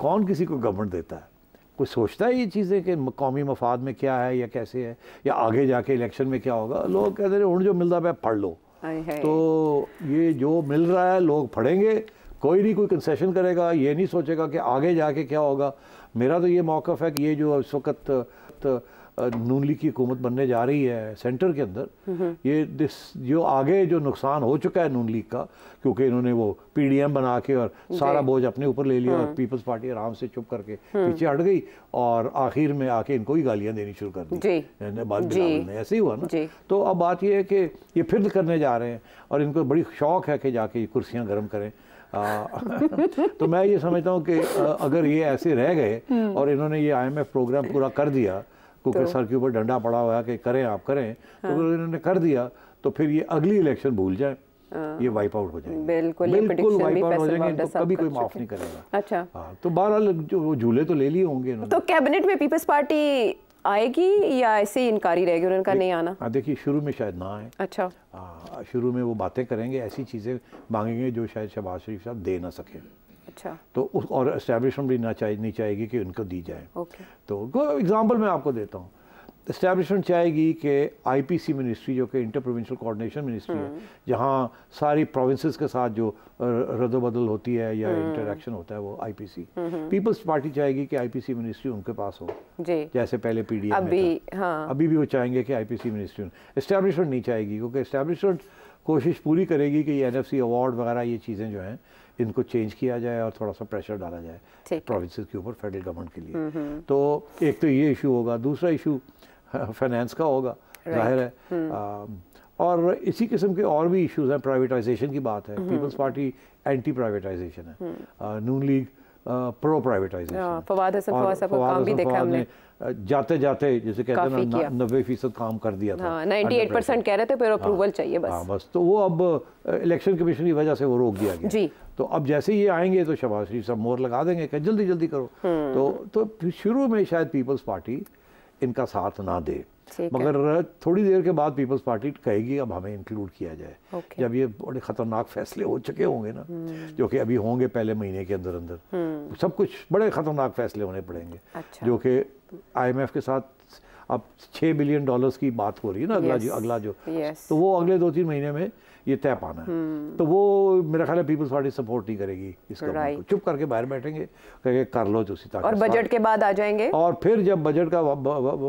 [SPEAKER 2] कौन किसी को गवर्नमेंट देता है कोई सोचता है ये चीज़ें कि कौमी मफाद में क्या है या कैसे है या आगे जाके इलेक्शन में क्या होगा लोग कहते हैं उन जो मिलता है पढ़ लो
[SPEAKER 1] तो
[SPEAKER 2] ये जो मिल रहा है लोग फड़ेंगे कोई नहीं कोई कंसेशन करेगा ये नहीं सोचेगा कि आगे जाके क्या होगा मेरा तो ये मौक़ है कि ये जो इस वक्त नून लीग की हुकूमत बनने जा रही है सेंटर के अंदर ये दिस जो आगे जो नुकसान हो चुका है नून लीग का क्योंकि इन्होंने वो पीडीएम बना के और सारा बोझ अपने ऊपर ले लिया और पीपल्स हम्म। पार्टी आराम से चुप करके हम्म। पीछे हट गई और आखिर में आके इनको ही गालियां देनी शुरू कर दी बात ने ऐसे ही हुआ ना तो अब बात यह है कि ये फिर करने जा रहे हैं और इनको बड़ी शौक है कि जाके ये कुर्सियाँ गर्म करें तो मैं ये समझता हूँ कि अगर ये ऐसे रह गए हम्म। और इन्होंने ये आईएमएफ प्रोग्राम पूरा कर दिया क्योंकि तो, सर के ऊपर डंडा पड़ा हुआ कि करें आप करें तो हाँ, तो उन्होंने कर दिया तो फिर ये अगली इलेक्शन भूल जाए हाँ। ये वाइप आउट हो जाएंगे
[SPEAKER 1] बिल्कुल बिल्कुल वाइप आउट हो जाएंगे तो कभी कोई माफ नहीं करेगा अच्छा हाँ
[SPEAKER 2] तो बहरहाल जो वो झूले तो ले लिए होंगे
[SPEAKER 1] तो कैबिनेट में पीपल्स पार्टी आएगी या ऐसे ही इनकारी रहेगी उन्होंने कहा नहीं आना
[SPEAKER 2] हाँ देखिए शुरू में शायद ना आए अच्छा हाँ, शुरू में वो बातें करेंगे ऐसी चीज़ें मांगेंगे जो शायद शहबाज शरीफ साहब दे ना सकें अच्छा तो उस और इस्टेब्लिशमेंट भी ना चाहनी चाहेगी कि उनको दी जाए okay. तो एग्जाम्पल मैं आपको देता हूँ इस्टेब्लिशमेंट चाहेगी कि आईपीसी मिनिस्ट्री जो कि इंटर प्रोविंशल कोऑर्डिनेशन मिनिस्ट्री है हम्म। जहाँ सारी प्रोविंसेस के साथ जो रदोबदल होती है या इंटरेक्शन हम्म। होता है वो आईपीसी पीपल्स पार्टी चाहेगी कि आईपीसी मिनिस्ट्री उनके पास हो जैसे पहले पीडीएम अभी हाँ। अभी भी वो चाहेंगे कि आईपीसी मिनिस्ट्री इस्टेब्लिशमेंट नहीं चाहेगी क्योंकि इस्टेब्लिशमेंट कोशिश पूरी करेगी कि एफ सी अवार्ड वगैरह ये चीज़ें जो हैं इनको चेंज किया जाए और थोड़ा सा प्रेशर डाला जाए प्रोविंस के ऊपर फेडरल गवर्नमेंट के लिए हम्म, हम्म। तो एक तो ये इशू होगा दूसरा इशू फाइनेंस का होगा जाहिर है हम्म। और इसी किस्म के और भी इश्यूज हैं प्राइवेटाइजेशन की बात है पीपल्स पार्टी एंटी प्राइवेटाइजेशन है Noon league pro privatisation
[SPEAKER 1] Fawad Hasan Fawad साहब का काम भी देखा हमने
[SPEAKER 2] जाते जाते जैसे कहते हैं ना नब्बे फीसद काम कर दिया था हाँ, नाइन्टी एट परसेंट
[SPEAKER 1] कह रहे थे फिर अप्रूवल हाँ, चाहिए बस हाँ,
[SPEAKER 2] बस तो वो अब इलेक्शन कमीशन की वजह से वो रोक दिया गया जी तो अब जैसे ही आएंगे तो शबाज शरीफ साहब मोर लगा देंगे कि जल्दी जल्दी करो हम्म। तो तो शुरू में शायद पीपल्स पार्टी इनका साथ ना दे मगर थोड़ी देर के बाद पीपल्स पार्टी कहेगी अब हमें इंक्लूड किया जाए okay. जब ये बड़े खतरनाक फैसले हो चुके होंगे ना हम्म। जो कि अभी होंगे पहले महीने के अंदर अंदर हम्म। सब कुछ बड़े खतरनाक फैसले होने पड़ेंगे अच्छा। जो कि आईएमएफ के साथ अब छः बिलियन डॉलर्स की बात हो रही है ना अगला yes. जो अगला जो yes. तो वो अगले दो तीन महीने में ये तय पाना है तो वो मेरा ख्याल है पीपल्स पार्टी सपोर्ट नहीं करेगी इस गवर्नमेंट को चुप करके बाहर बैठेंगे कहेंगे कर लो जो सीता और बजट
[SPEAKER 1] के बाद आ जाएंगे
[SPEAKER 2] और फिर जब बजट का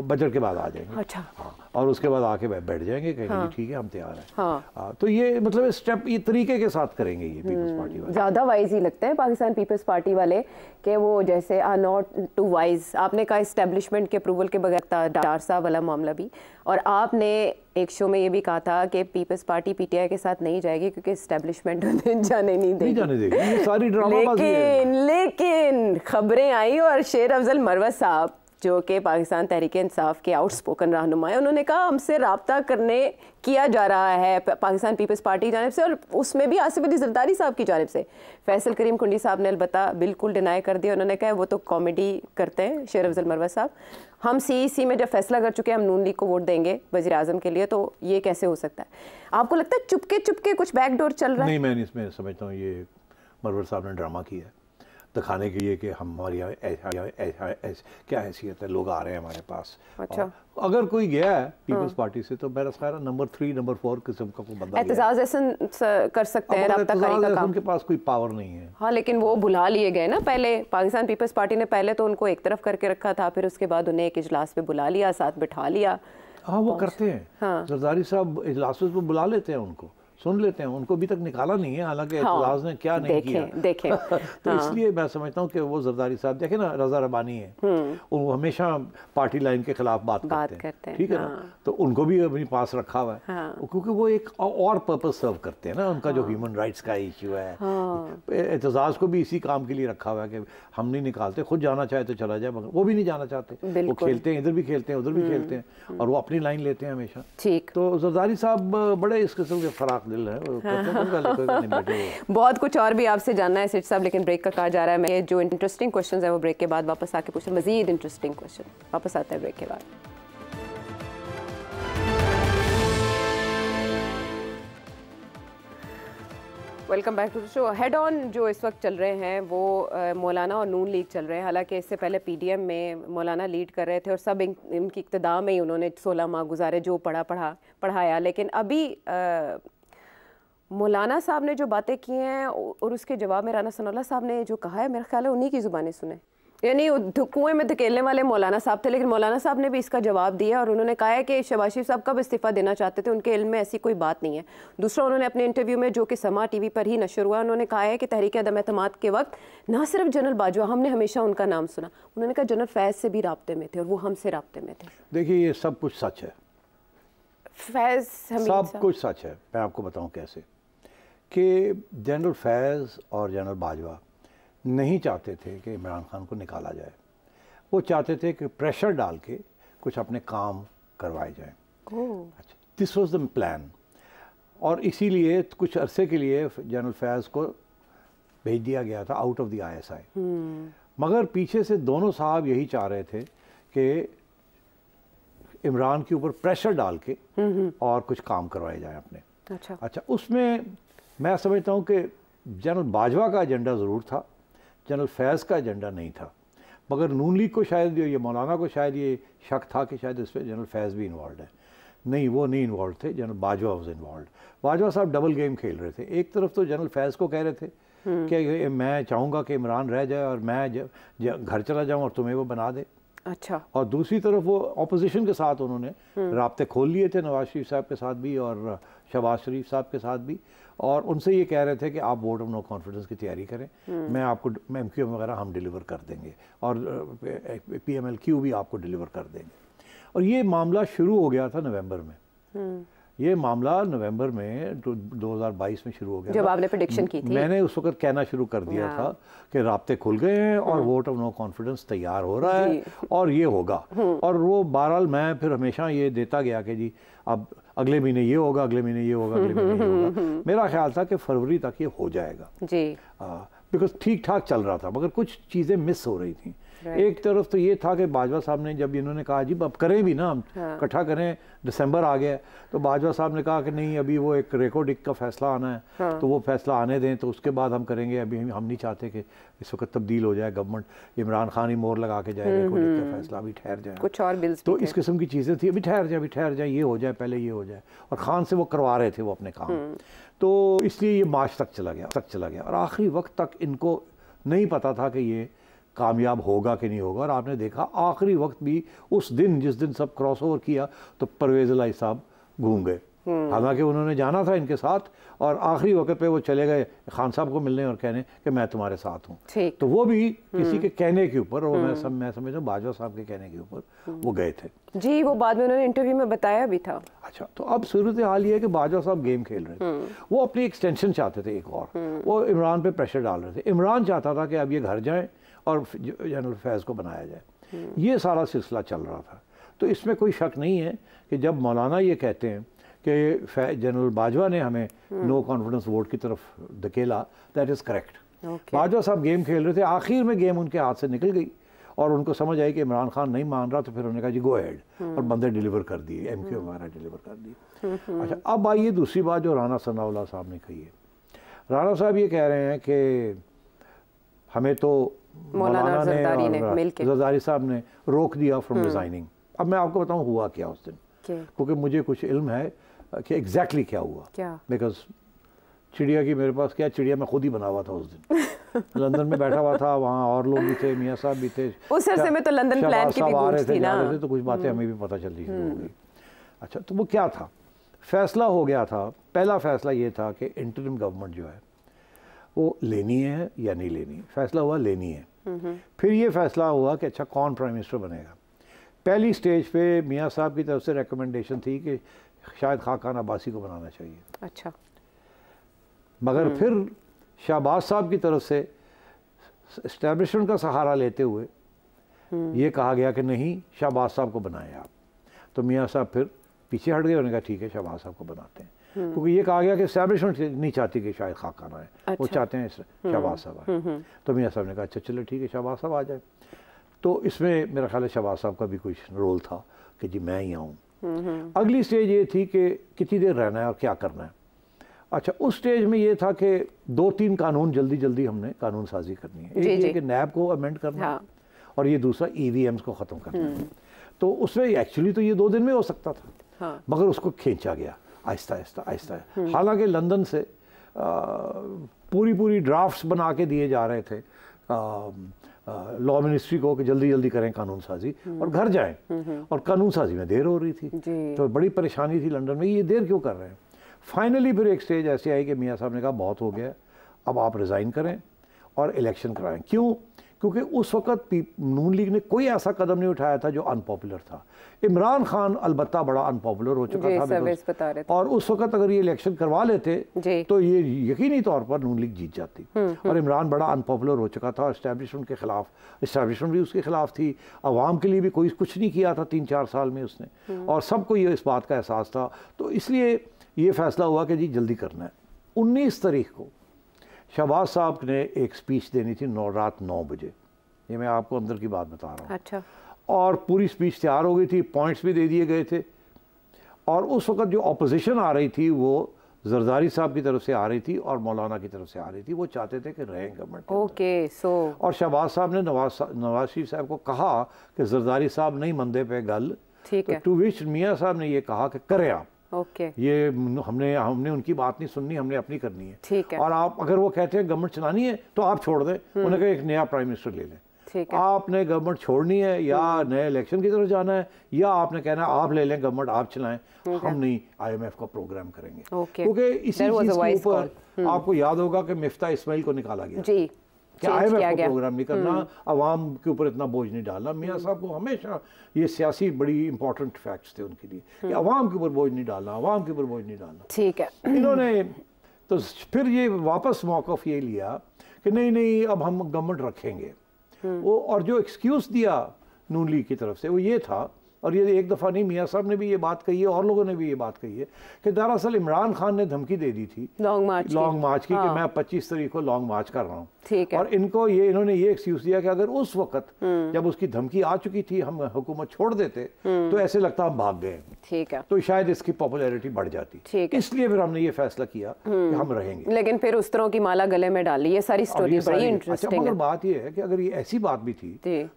[SPEAKER 2] बजट के बाद आ जाएंगे अच्छा हाँ और उसके बाद आके बैठ जाएंगे कहेंगे हाँ। ठीक है हम तैयार हैं हाँ तो ये मतलब स्टेप ये तरीके के साथ करेंगे ये
[SPEAKER 1] पीपल्स हम्म, पार्टी वाले ज़्यादा वाइज ही लगते हैं पाकिस्तान पीपल्स पार्टी वाले कि वो जैसे आर नॉट टू वाइज आपने कहा इस्टेब्लिशमेंट के अप्रूवल के बगैर डार साहब वाला मामला भी और आपने एक शो में ये भी कहा था कि पीपल्स पार्टी पीटीआई के साथ नहीं जाएगी क्योंकि इस्टेब्लिशमेंट उन्हें जाने नहीं
[SPEAKER 2] देगी, जाने देगी। सारी ड्रामा लेकिन
[SPEAKER 1] लेकिन खबरें आई और शेर अफजल मरवा साहब जो कि पाकिस्तान तहरीक इंसाफ के आउटस्पोकन रहनुमा है उन्होंने कहा हमसे रबता करने किया जा रहा है पाकिस्तान पीपल्स पार्टी की जानब से और उसमें भी आसिफ अली जरदारी साहब की जानब से फैसल करीम कुंडी साहब ने अलबत् बिल्कुल डिनाई कर दिया उन्होंने कहा वो तो कॉमेडी करते हैं शेर अफजल मरवा साहब हम सी सी e में जब फैसला कर चुके हैं हम नून लीग को वोट देंगे वजी अजम के लिए तो ये कैसे हो सकता है आपको लगता है चुपके चुपके कुछ बैकडोर चल रहा है नहीं
[SPEAKER 2] मैं इसमें समझता हूँ ये मरवर साहब ने ड्रामा किया है दिखाने के लिए कि हम हमारे यहाँ ऐसा ऐसा क्या हैसियत है लोग आ रहे हैं हमारे पास अच्छा अगर कोई गया है पीपल्स हाँ। पार्टी से तो मेरा ख्याल नंबर थ्री नंबर फोर किस्म का कोई बंदा एतजाज
[SPEAKER 1] ऐसन कर सकते हैं उनके
[SPEAKER 2] पास कोई पावर नहीं है
[SPEAKER 1] हाँ लेकिन वो बुला लिए गए ना पहले पाकिस्तान पीपल्स पार्टी ने पहले तो उनको एक तरफ करके रखा था फिर उसके बाद उन्हें एक इजलास पे बुला लिया साथ बिठा लिया
[SPEAKER 2] हाँ वो करते हैं हाँ जरदारी साहब इजलासों में बुला लेते हैं उनको सुन लेते हैं उनको अभी तक निकाला नहीं है हालांकि एतराज हाँ, ने क्या नहीं देखे, किया देखे, तो हाँ। इसलिए मैं समझता हूँ कि वो जरदारी साहब देखे ना रजा रबानी है हम्म। वो हमेशा पार्टी लाइन के खिलाफ बात, बात करते हैं ठीक है ना हाँ। तो उनको भी अपने पास रखा हुआ है हाँ। क्योंकि वो एक और पर्पज सर्व करते हैं ना उनका जो ह्यूमन हाँ। राइट्स का इश्यू है एतजाज को भी इसी काम के लिए रखा हुआ है कि हम नहीं निकालते खुद जाना चाहे तो चला जाए मगर वो भी नहीं जाना चाहते वो खेलते हैं इधर भी खेलते हैं उधर भी हम्म, खेलते हैं और वो हम्म। अपनी लाइन लेते हैं हमेशा ठीक तो जरदारी साहब बड़े इस किस्म के फराक दिल है वो हाँ। बहुत कुछ और भी
[SPEAKER 1] आपसे जानना है सिट साहब लेकिन ब्रेक का कहा जा रहा है मैं जो इंटरेस्टिंग क्वेश्चन है वो ब्रेक के बाद वापस आके पूछ मजीद इंटरेस्टिंग क्वेश्चन वापस आता है ब्रेक के बाद welcome back to the show head on जो इस वक्त चल रहे हैं वो मौलाना और नून लीग चल रहे हैं हालांकि इससे पहले पीडीएम में मौलाना लीड कर रहे थे और सब इन, इनकी इकतदा में ही उन्होंने 16 माह गुजारे जो पढ़ा पढ़ा पढ़ाया लेकिन अभी आ, मौलाना साहब ने जो बातें की हैं और उसके जवाब में राना सनोला साहब ने जो कहा है मेरा ख्याल है उन्हीं की ज़ुबानें सुने यानी कुएं में धकेलने वाले मौलाना साहब थे लेकिन मौलाना साहब ने भी इसका जवाब दिया और उन्होंने कहा है कि शबाशिफ साहब कब इस्तीफ़ा देना चाहते थे उनके इल्म में ऐसी कोई बात नहीं है दूसरा उन्होंने अपने इंटरव्यू में जो कि समा टीवी पर ही नशर हुआ उन्होंने कहा है कि तहरीक अदम अहतम के वक्त ना सिर्फ जनरल बाजवा हमने हमेशा उनका नाम सुना उन्होंने कहा जनरल फैज़ से भी रबते में थे और वो हमसे रबते में थे
[SPEAKER 2] देखिए ये सब कुछ सच है फैज़ सब कुछ सच है मैं आपको बताऊँ कैसे कि जनरल फैज़ और जनरल बाजवा नहीं चाहते थे कि इमरान खान को निकाला जाए वो चाहते थे कि प्रेशर डाल के कुछ अपने काम करवाए जाए अच्छा दिस वॉज द प्लान और इसीलिए कुछ अरसे के लिए जनरल फैज़ को भेज दिया गया था आउट ऑफ द आईएसआई मगर पीछे से दोनों साहब यही चाह रहे थे कि इमरान के ऊपर प्रेशर डाल के हम्म, हम्म। और कुछ काम करवाए जाए अपने अच्छा अच्छा उसमें मैं समझता हूँ कि जनरल बाजवा का एजेंडा ज़रूर था जनरल फैज़ का एजेंडा नहीं था मगर नून लीग को शायद ये मौलाना को शायद ये शक था कि शायद इस पर जनरल फैज़ भी इन्वॉल्व है नहीं वो नहीं इन्वॉल्व थे general Bajwa was involve Bajwa साहब डबल गेम खेल रहे थे एक तरफ तो जनरल फैज़ को कह रहे थे हम्म। कि मैं चाहूँगा कि इमरान रह जाए और मैं घर चला जाऊँ और तुम्हें वो बना दे अच्छा और दूसरी तरफ वो अपोजिशन के साथ उन्होंने हम्म। रबते खोल लिए थे नवाज शरीफ साहब के साथ भी और शहबाज शरीफ साहब के साथ भी और उनसे ये कह रहे थे कि आप बोर्ड ऑफ नो कॉन्फिडेंस की तैयारी करें हम्म। मैं आपको मैं एम वगैरह हम डिलीवर कर देंगे और पी एम एल क्यू भी आपको डिलीवर कर देंगे और ये मामला शुरू हो गया था नवंबर में हम्म। ये मामला नवंबर में तो 2022 में शुरू हो गया जब आपने प्रडिक्शन की थी मैंने उस वक्त कहना शुरू कर दिया हाँ। था कि रबते खुल गए हैं और वोट ऑफ नो कॉन्फिडेंस तैयार हो रहा है और ये होगा हम्म। और वो बहरहाल मैं फिर हमेशा ये देता गया कि जी अब अगले महीने ये होगा अगले महीने ये होगा अगले महीने ये होगा हम्म। मेरा ख्याल था कि फरवरी तक ये हो जाएगा जी बिकॉज ठीक ठाक चल रहा था मगर कुछ चीज़ें मिस हो रही थी एक तरफ तो ये था कि बाजवा साहब ने जब इन्होंने कहा जी अब करें भी ना हम हाँ। इकट्ठा हाँ. करें दिसंबर आ गया तो बाजवा साहब ने कहा कि नहीं अभी वो एक रिकॉर्ड का फैसला आना है हाँ. तो वो फैसला आने दें तो उसके बाद हम करेंगे अभी हम नहीं चाहते कि इस वक्त तब्दील हो जाए government Imran Khan he more लगा के जाए रिकॉर्ड हम्म, का हम्म। फैसला अभी ठहर जाए कुछ और बिल्स तो इस किस्म की चीज़ें थी अभी ठहर जाए अभी ठहर जाए ये हो जाए पहले ये हो जाए और खान से वो करवा रहे थे वो अपने काम हम्म। तो इसलिए ये मार्च तक चला गया तक चला गया और आखिरी वक्त तक इनको नहीं पता था कि ये कामयाब होगा कि नहीं होगा और आपने देखा आखिरी वक्त भी उस दिन जिस दिन सब क्रॉस ओवर किया तो परवेज लाई साहब घूम गए हम्म। हालांकि उन्होंने जाना था इनके साथ और आखिरी वक्त पे वो चले गए खान साहब को मिलने और कहने कि मैं तुम्हारे साथ हूँ तो वो भी किसी हम्म। के कहने के ऊपर और मैं सम, हम्म। मैं समझ हूँ बाजवा साहब के कहने के ऊपर वो गए थे
[SPEAKER 1] जी वो बाद में उन्होंने इंटरव्यू में बताया भी था अच्छा
[SPEAKER 2] तो अब सूरत हाल ये है कि बाजवा साहब गेम खेल रहे थे वो अपनी एक्सटेंशन चाहते थे एक और वो इमरान पे प्रेशर डाल रहे थे इमरान चाहता था कि अब ये घर जाएं और जनरल फैज़ को बनाया जाए हम्म। ये सारा सिलसिला चल रहा था तो इसमें कोई शक नहीं है कि जब मौलाना ये कहते हैं कि जनरल बाजवा ने हमें नो कॉन्फिडेंस वोट की तरफ धकेला दैट इज़ करेक्ट बाजवा साहब गेम खेल रहे थे आखिर में गेम उनके हाथ से निकल गई और उनको समझ आई कि इमरान खान नहीं मान रहा तो फिर उन्होंने कहा जी गो हेड हम्म। और बंदे डिलीवर कर दिए एम क्यू हमारा डिलीवर कर दिए हम्म, अच्छा अब आइए दूसरी बात जो राना सनाउल्ला साहब ने कही है राना साहब ये कह रहे हैं कि हमें तो मौलाना जरदारी ने, ने जरदारी साहब ने रोक दिया फ्रॉम हम्म। रिज़ाइनिंग अब मैं आपको बताऊँ हुआ क्या उस दिन क्योंकि मुझे कुछ इल्म है कि एग्जैक्टली exactly क्या हुआ बिकॉज चिड़िया की मेरे पास क्या चिड़िया मैं खुद ही बना हुआ था उस दिन लंदन में बैठा हुआ था वहाँ और लोग भी थे मियाँ साहब भी थे उस अरसे में तो लंदन प्लान की भी आ रहे थे ना रहे थे तो कुछ बातें हम्म। हमें भी पता चल रही हम्म। अच्छा तो वो क्या था फैसला हो गया था पहला फैसला ये था कि इंटरम गवर्नमेंट जो है वो लेनी है या नहीं लेनी फैसला हुआ लेनी है फिर ये फैसला हुआ कि अच्छा कौन प्राइम मिनिस्टर बनेगा पहली स्टेज पे मियाँ साहब की तरफ से रिकमेंडेशन थी कि शायद खाकान अब्बासी को बनाना चाहिए अच्छा मगर हम्म। फिर शहबाज साहब की तरफ से इस्टेब्लिशमेंट का सहारा लेते हुए हम्म। ये कहा गया कि नहीं शहबाज साहब को बनाएं आप तो मियाँ साहब फिर पीछे हट गए उन्होंने कहा ठीक है शहबाज साहब को बनाते हैं हम्म। क्योंकि ये कहा गया कि इस्टेब्लिशमेंट नहीं चाहती कि शायद खाकान आए अच्छा। वो चाहते हैं हम्म। शहबाज साहब आए हम्म, तो मियाँ साहब ने कहा अच्छा चलो ठीक है शहबाज साहब आ जाए तो इसमें मेरा ख्याल है शहबाज साहब का भी कुछ रोल था कि जी मैं ही आऊँ अगली स्टेज ये थी कि कितनी देर रहना है और क्या करना है अच्छा उस स्टेज में ये था कि दो तीन कानून जल्दी जल्दी हमने कानून साजी करनी है एक ये कि नैब को अमेंड करना हाँ। और ये दूसरा ई e को ख़त्म करना है तो उसमें एक्चुअली तो ये दो दिन में हो सकता था हाँ। मगर उसको खींचा गया आहिस्ता आहिस्ता आहिस्ता हम्म। हालांकि लंदन से आ, पूरी पूरी ड्राफ्ट्स बना के दिए जा रहे थे लॉ मिनिस्ट्री को कि जल्दी जल्दी करें कानून साजी हम्म। और घर जाएं हम्म, और कानून साजी में देर हो रही थी तो बड़ी परेशानी थी लंदन में ये देर क्यों कर रहे हैं फाइनली फिर एक स्टेज ऐसी आई कि मियाँ साहब ने कहा बहुत हो गया अब आप रिज़ाइन करें और इलेक्शन कराएँ क्यों क्योंकि उस वक्त नून लीग ने कोई ऐसा कदम नहीं उठाया था जो अनपॉपुलर था इमरान खान अलबत् बड़ा अनपॉपुलर हो चुका
[SPEAKER 1] था
[SPEAKER 2] और उस वक्त अगर ये इलेक्शन करवा लेते तो ये यकीनी तौर पर नून लीग जीत जाती हम्म, हम्म। और इमरान बड़ा अनपॉपुलर हो चुका था इस्टेबलिशमेंट के खिलाफ इस्टेबलिशमेंट भी उसके खिलाफ थी आवाम के लिए भी कोई कुछ नहीं किया था तीन चार साल में उसने हम्म। और सबको ये इस बात का एहसास था तो इसलिए ये फैसला हुआ कि जी जल्दी करना है उन्नीस तारीख को शहबाज साहब ने एक स्पीच देनी थी नौ रात नौ बजे ये मैं आपको अंदर की बात बता रहा हूँ अच्छा और पूरी स्पीच तैयार हो गई थी पॉइंट्स भी दे दिए गए थे और उस वक्त जो अपोजिशन आ रही थी वो जरदारी साहब की तरफ से आ रही थी और मौलाना की तरफ से आ रही थी वो चाहते थे कि रहें गवर्नमेंट ओके सो और शहबाज साहब ने नवाज नवाज शरीफ साहब को कहा कि जरदारी साहब नहीं मंदे पे गल ठीक तो टू विच मियाँ साहब ने ये कहा कि करें आप ओके ये हमने हमने उनकी बात नहीं सुननी हमने अपनी करनी है ठीक है और आप अगर वो कहते हैं गवर्नमेंट चलानी है तो आप छोड़ दें हम्म। उन्हें कहा एक नया प्राइम मिनिस्टर ले लें आपने गवर्नमेंट छोड़नी है या हम्म। नए इलेक्शन की तरफ जाना है या आपने कहना है आप ले लें गवर्नमेंट आप चलाएं हम नहीं आईएमएफ का प्रोग्राम करेंगे क्योंकि इसी चीज के ऊपर हम्म। आपको याद होगा कि मिफ्ता इस्माइल को निकाला गया जी क्या है प्रोग्राम नहीं करना हम्म। आवाम के ऊपर इतना बोझ नहीं डालना मियाँ हम्म। साहब को हमेशा ये सियासी बड़ी इंपॉर्टेंट फैक्ट्स थे उनके लिए कि हम्म। आवाम के ऊपर बोझ नहीं डालना आवाम के ऊपर बोझ नहीं डालना ठीक है इन्होंने तो फिर ये वापस मौकफ ये लिया कि नहीं नहीं अब हम गवर्नमेंट रखेंगे वो और जो एक्सक्यूज़ दिया नून लीग की तरफ से वो ये था और ये एक दफ़ा नहीं मियाँ साहब ने भी ये बात कही है और लोगों ने भी ये बात कही है कि दरअसल इमरान खान ने धमकी दे दी थी लॉन्ग मार्च लॉन्ग मार्च की, की हाँ। कि मैं पच्चीस तारीख को लॉन्ग मार्च कर रहा हूँ ठीक है और इनको ये इन्होंने ये एक्सक्यूज दिया कि अगर उस वक्त हम्म। जब उसकी धमकी आ चुकी थी हम हुकूमत छोड़ देते हम्म। तो ऐसे लगता हम भाग गए ठीक है तो शायद इसकी पॉपुलैरिटी बढ़ जाती ठीक इसलिए फिर हमने ये फैसला किया कि हम्म। हम रहेंगे
[SPEAKER 1] लेकिन फिर उस तरह की माला गले में डाली ये सारी स्टोरी बड़ी इंटरेस्टिंग अच्छा, है
[SPEAKER 2] बात ये है कि अगर ये ऐसी बात भी थी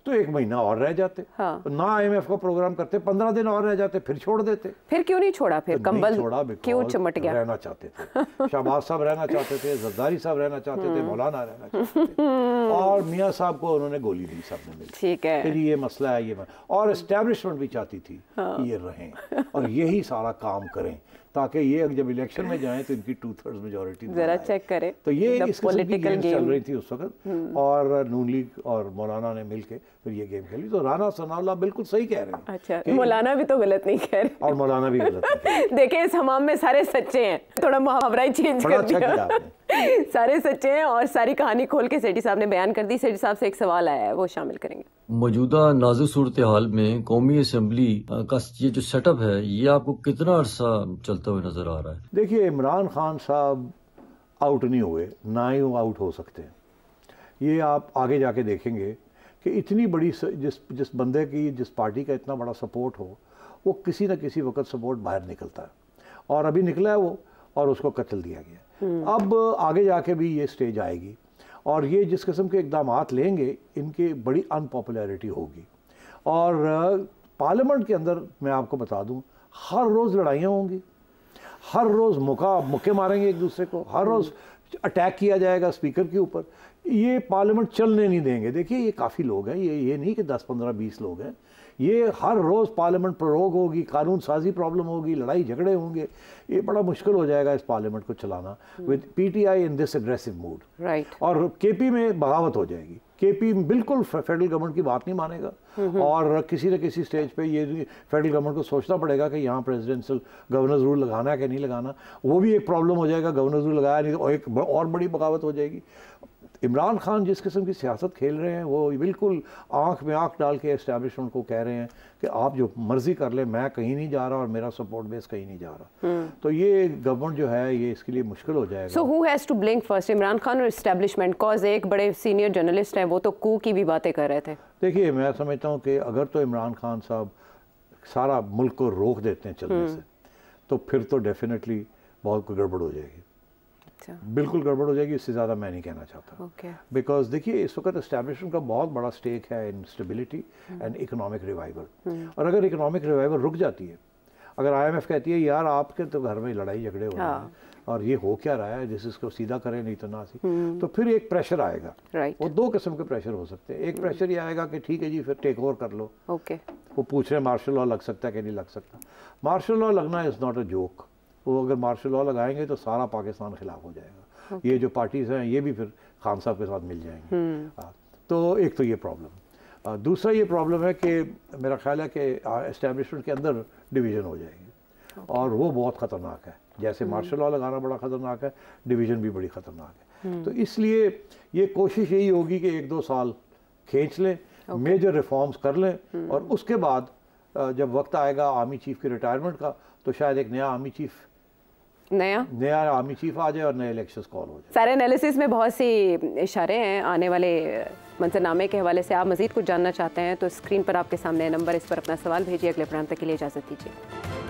[SPEAKER 2] तो एक महीना और रह जाते हाँ। तो ना एफ का प्रोग्राम करते पंद्रह दिन और रह जाते फिर छोड़ देते
[SPEAKER 1] फिर क्यों नहीं छोड़ा फिर तो कम्बल छोड़ा क्यों चमट गया रहना
[SPEAKER 2] चाहते थे शहबाज साहब रहना चाहते थे जरदारी साहब रहना चाहते थे मौलाना रहना चाहते और मियाँ साहब को उन्होंने गोली दी सबने मिली ठीक है फिर ये मसला है ये और इस्टेब्लिशमेंट भी चाहती थी हाँ। कि ये रहें और यही सारा काम करें ताकि ये जब इलेक्शन में जाएं तो इनकी टू थर्ड मेजोरिटी जरा
[SPEAKER 1] चेक करें तो ये मतलब इस पॉलिटिकल गेम चल रही
[SPEAKER 2] थी उस वक्त हम्म। और नून लीग और मौलाना ने मिलके फिर ये गेम खेली तो राना सना बिल्कुल सही कह रहे हैं अच्छा मौलाना
[SPEAKER 1] भी तो गलत नहीं कह रहे और मौलाना भी गलत देखे इस हमाम में सारे सच्चे हैं थोड़ा मुहावरा ही चेंज कर दिया सारे सच्चे हैं और सारी कहानी खोल के सेठी साहब ने बयान कर दी सेठी साहब से एक सवाल आया है वो शामिल करेंगे
[SPEAKER 2] मौजूदा नाजुक सूरत हाल में कौमी असम्बली का ये जो सेटअप है ये आपको कितना अरसा चलता हुआ नजर आ रहा है देखिए इमरान खान साहब आउट नहीं हुए ना ही वो आउट हो सकते हैं ये आप आगे जाके देखेंगे कि इतनी बड़ी जिस जिस बंदे की जिस पार्टी का इतना बड़ा सपोर्ट हो वो किसी न किसी वक्त सपोर्ट बाहर निकलता है और अभी निकला है वो और उसको कत्ल दिया गया हम्म। अब आगे जाके भी ये स्टेज आएगी और ये जिस किस्म के इकदाम लेंगे इनकी बड़ी अनपॉपुलैरिटी होगी और पार्लियामेंट के अंदर मैं आपको बता दूं हर रोज़ लड़ाइयाँ होंगी हर रोज़ मुका मुक्के मारेंगे एक दूसरे को हर रोज़ अटैक किया जाएगा स्पीकर के ऊपर ये पार्लियामेंट चलने नहीं देंगे देखिए ये काफ़ी लोग हैं ये ये नहीं कि दस पंद्रह बीस लोग हैं ये हर रोज़ पार्लियामेंट पर रोक होगी कानून साजी प्रॉब्लम होगी लड़ाई झगड़े होंगे ये बड़ा मुश्किल हो जाएगा इस पार्लियामेंट को चलाना with PTI in this aggressive mood right और केपी में बगावत हो जाएगी केपी बिल्कुल फेडरल गवर्नमेंट की बात नहीं मानेगा hmm. और किसी न किसी स्टेज पे ये फेडरल गवर्नमेंट को सोचना पड़ेगा कि यहाँ प्रेसिडेंशियल गवर्नर रूल लगाना है कि नहीं लगाना वो भी एक प्रॉब्लम हो जाएगा गवर्नर रूल लगाया नहीं तो एक और बड़ी बगावत हो जाएगी इमरान खान जिस किस्म की सियासत खेल रहे हैं वो बिल्कुल आंख में आंख डाल के इस्टेबलिशमेंट को कह रहे हैं कि आप जो मर्ज़ी कर ले मैं कहीं नहीं जा रहा और मेरा सपोर्ट बेस कहीं नहीं जा रहा हम्म। तो ये गवर्नमेंट जो है ये इसके लिए मुश्किल हो जाएगा so
[SPEAKER 1] who has to blink first Imran Khan और इस्टेबलिशमेंट कॉज एक बड़े सीनियर जर्नलिस्ट हैं वो तो कू की भी बातें कर रहे थे
[SPEAKER 2] देखिए मैं समझता हूँ कि अगर तो इमरान खान साहब सारा मुल्क को रोक देते हैं चलने हम्म। से तो फिर तो डेफिनेटली बहुत गड़बड़ हो जाएगी अच्छा बिल्कुल गड़बड़ हो जाएगी इससे ज़्यादा मैं नहीं कहना चाहता बिकॉज देखिए इस वक्त इस्टेब्लिशमेंट का बहुत बड़ा स्टेक है in stability and economic revival और अगर इकोनॉमिक रिवाइवल रुक जाती है अगर आईएमएफ कहती है यार आपके तो घर में लड़ाई झगड़े हो रहे हैं हाँ। और ये हो क्या रहा है जिस इसको सीधा करें नहीं तो ना सी हम्म। तो फिर एक प्रेशर आएगा राइट वो दो किस्म के प्रेशर हो सकते हैं एक प्रेशर हम्म। ये आएगा कि ठीक है जी फिर टेक ओवर कर लो ओके वो पूछ रहे हैं मार्शल लॉ लग सकता है कि नहीं लग सकता मार्शल लॉ लगना इज़ नॉट अ जोक वो अगर मार्शल लॉ लगाएंगे तो सारा पाकिस्तान खिलाफ हो जाएगा okay. ये जो पार्टीज़ हैं ये भी फिर खान साहब के साथ मिल जाएंगे हम्म। हाँ, तो एक तो ये प्रॉब्लम दूसरा ये प्रॉब्लम है कि मेरा ख्याल है कि इस्टेबलिशमेंट के अंदर डिवीज़न हो जाएगी okay. और वो बहुत ख़तरनाक है जैसे मार्शल हम्म। लॉ लगाना बड़ा ख़तरनाक है डिवीज़न भी बड़ी ख़तरनाक है हम्म। तो इसलिए ये कोशिश यही होगी कि एक दो साल खींच लें मेजर रिफॉर्म्स कर लें और उसके बाद जब वक्त आएगा आर्मी चीफ़ की रिटायरमेंट का तो शायद एक नया आर्मी चीफ़ नया नया आर्मी चीफ आ जाए और नए इलेक्शन कॉल हो जाए
[SPEAKER 1] सारे एनालिसिस में बहुत सी इशारे हैं आने वाले मंजरनामे के हवाले से आप मजीद कुछ जानना चाहते हैं तो स्क्रीन पर आपके सामने नंबर इस पर अपना सवाल भेजिए अगले प्रांत तक के लिए इजाज़त दीजिए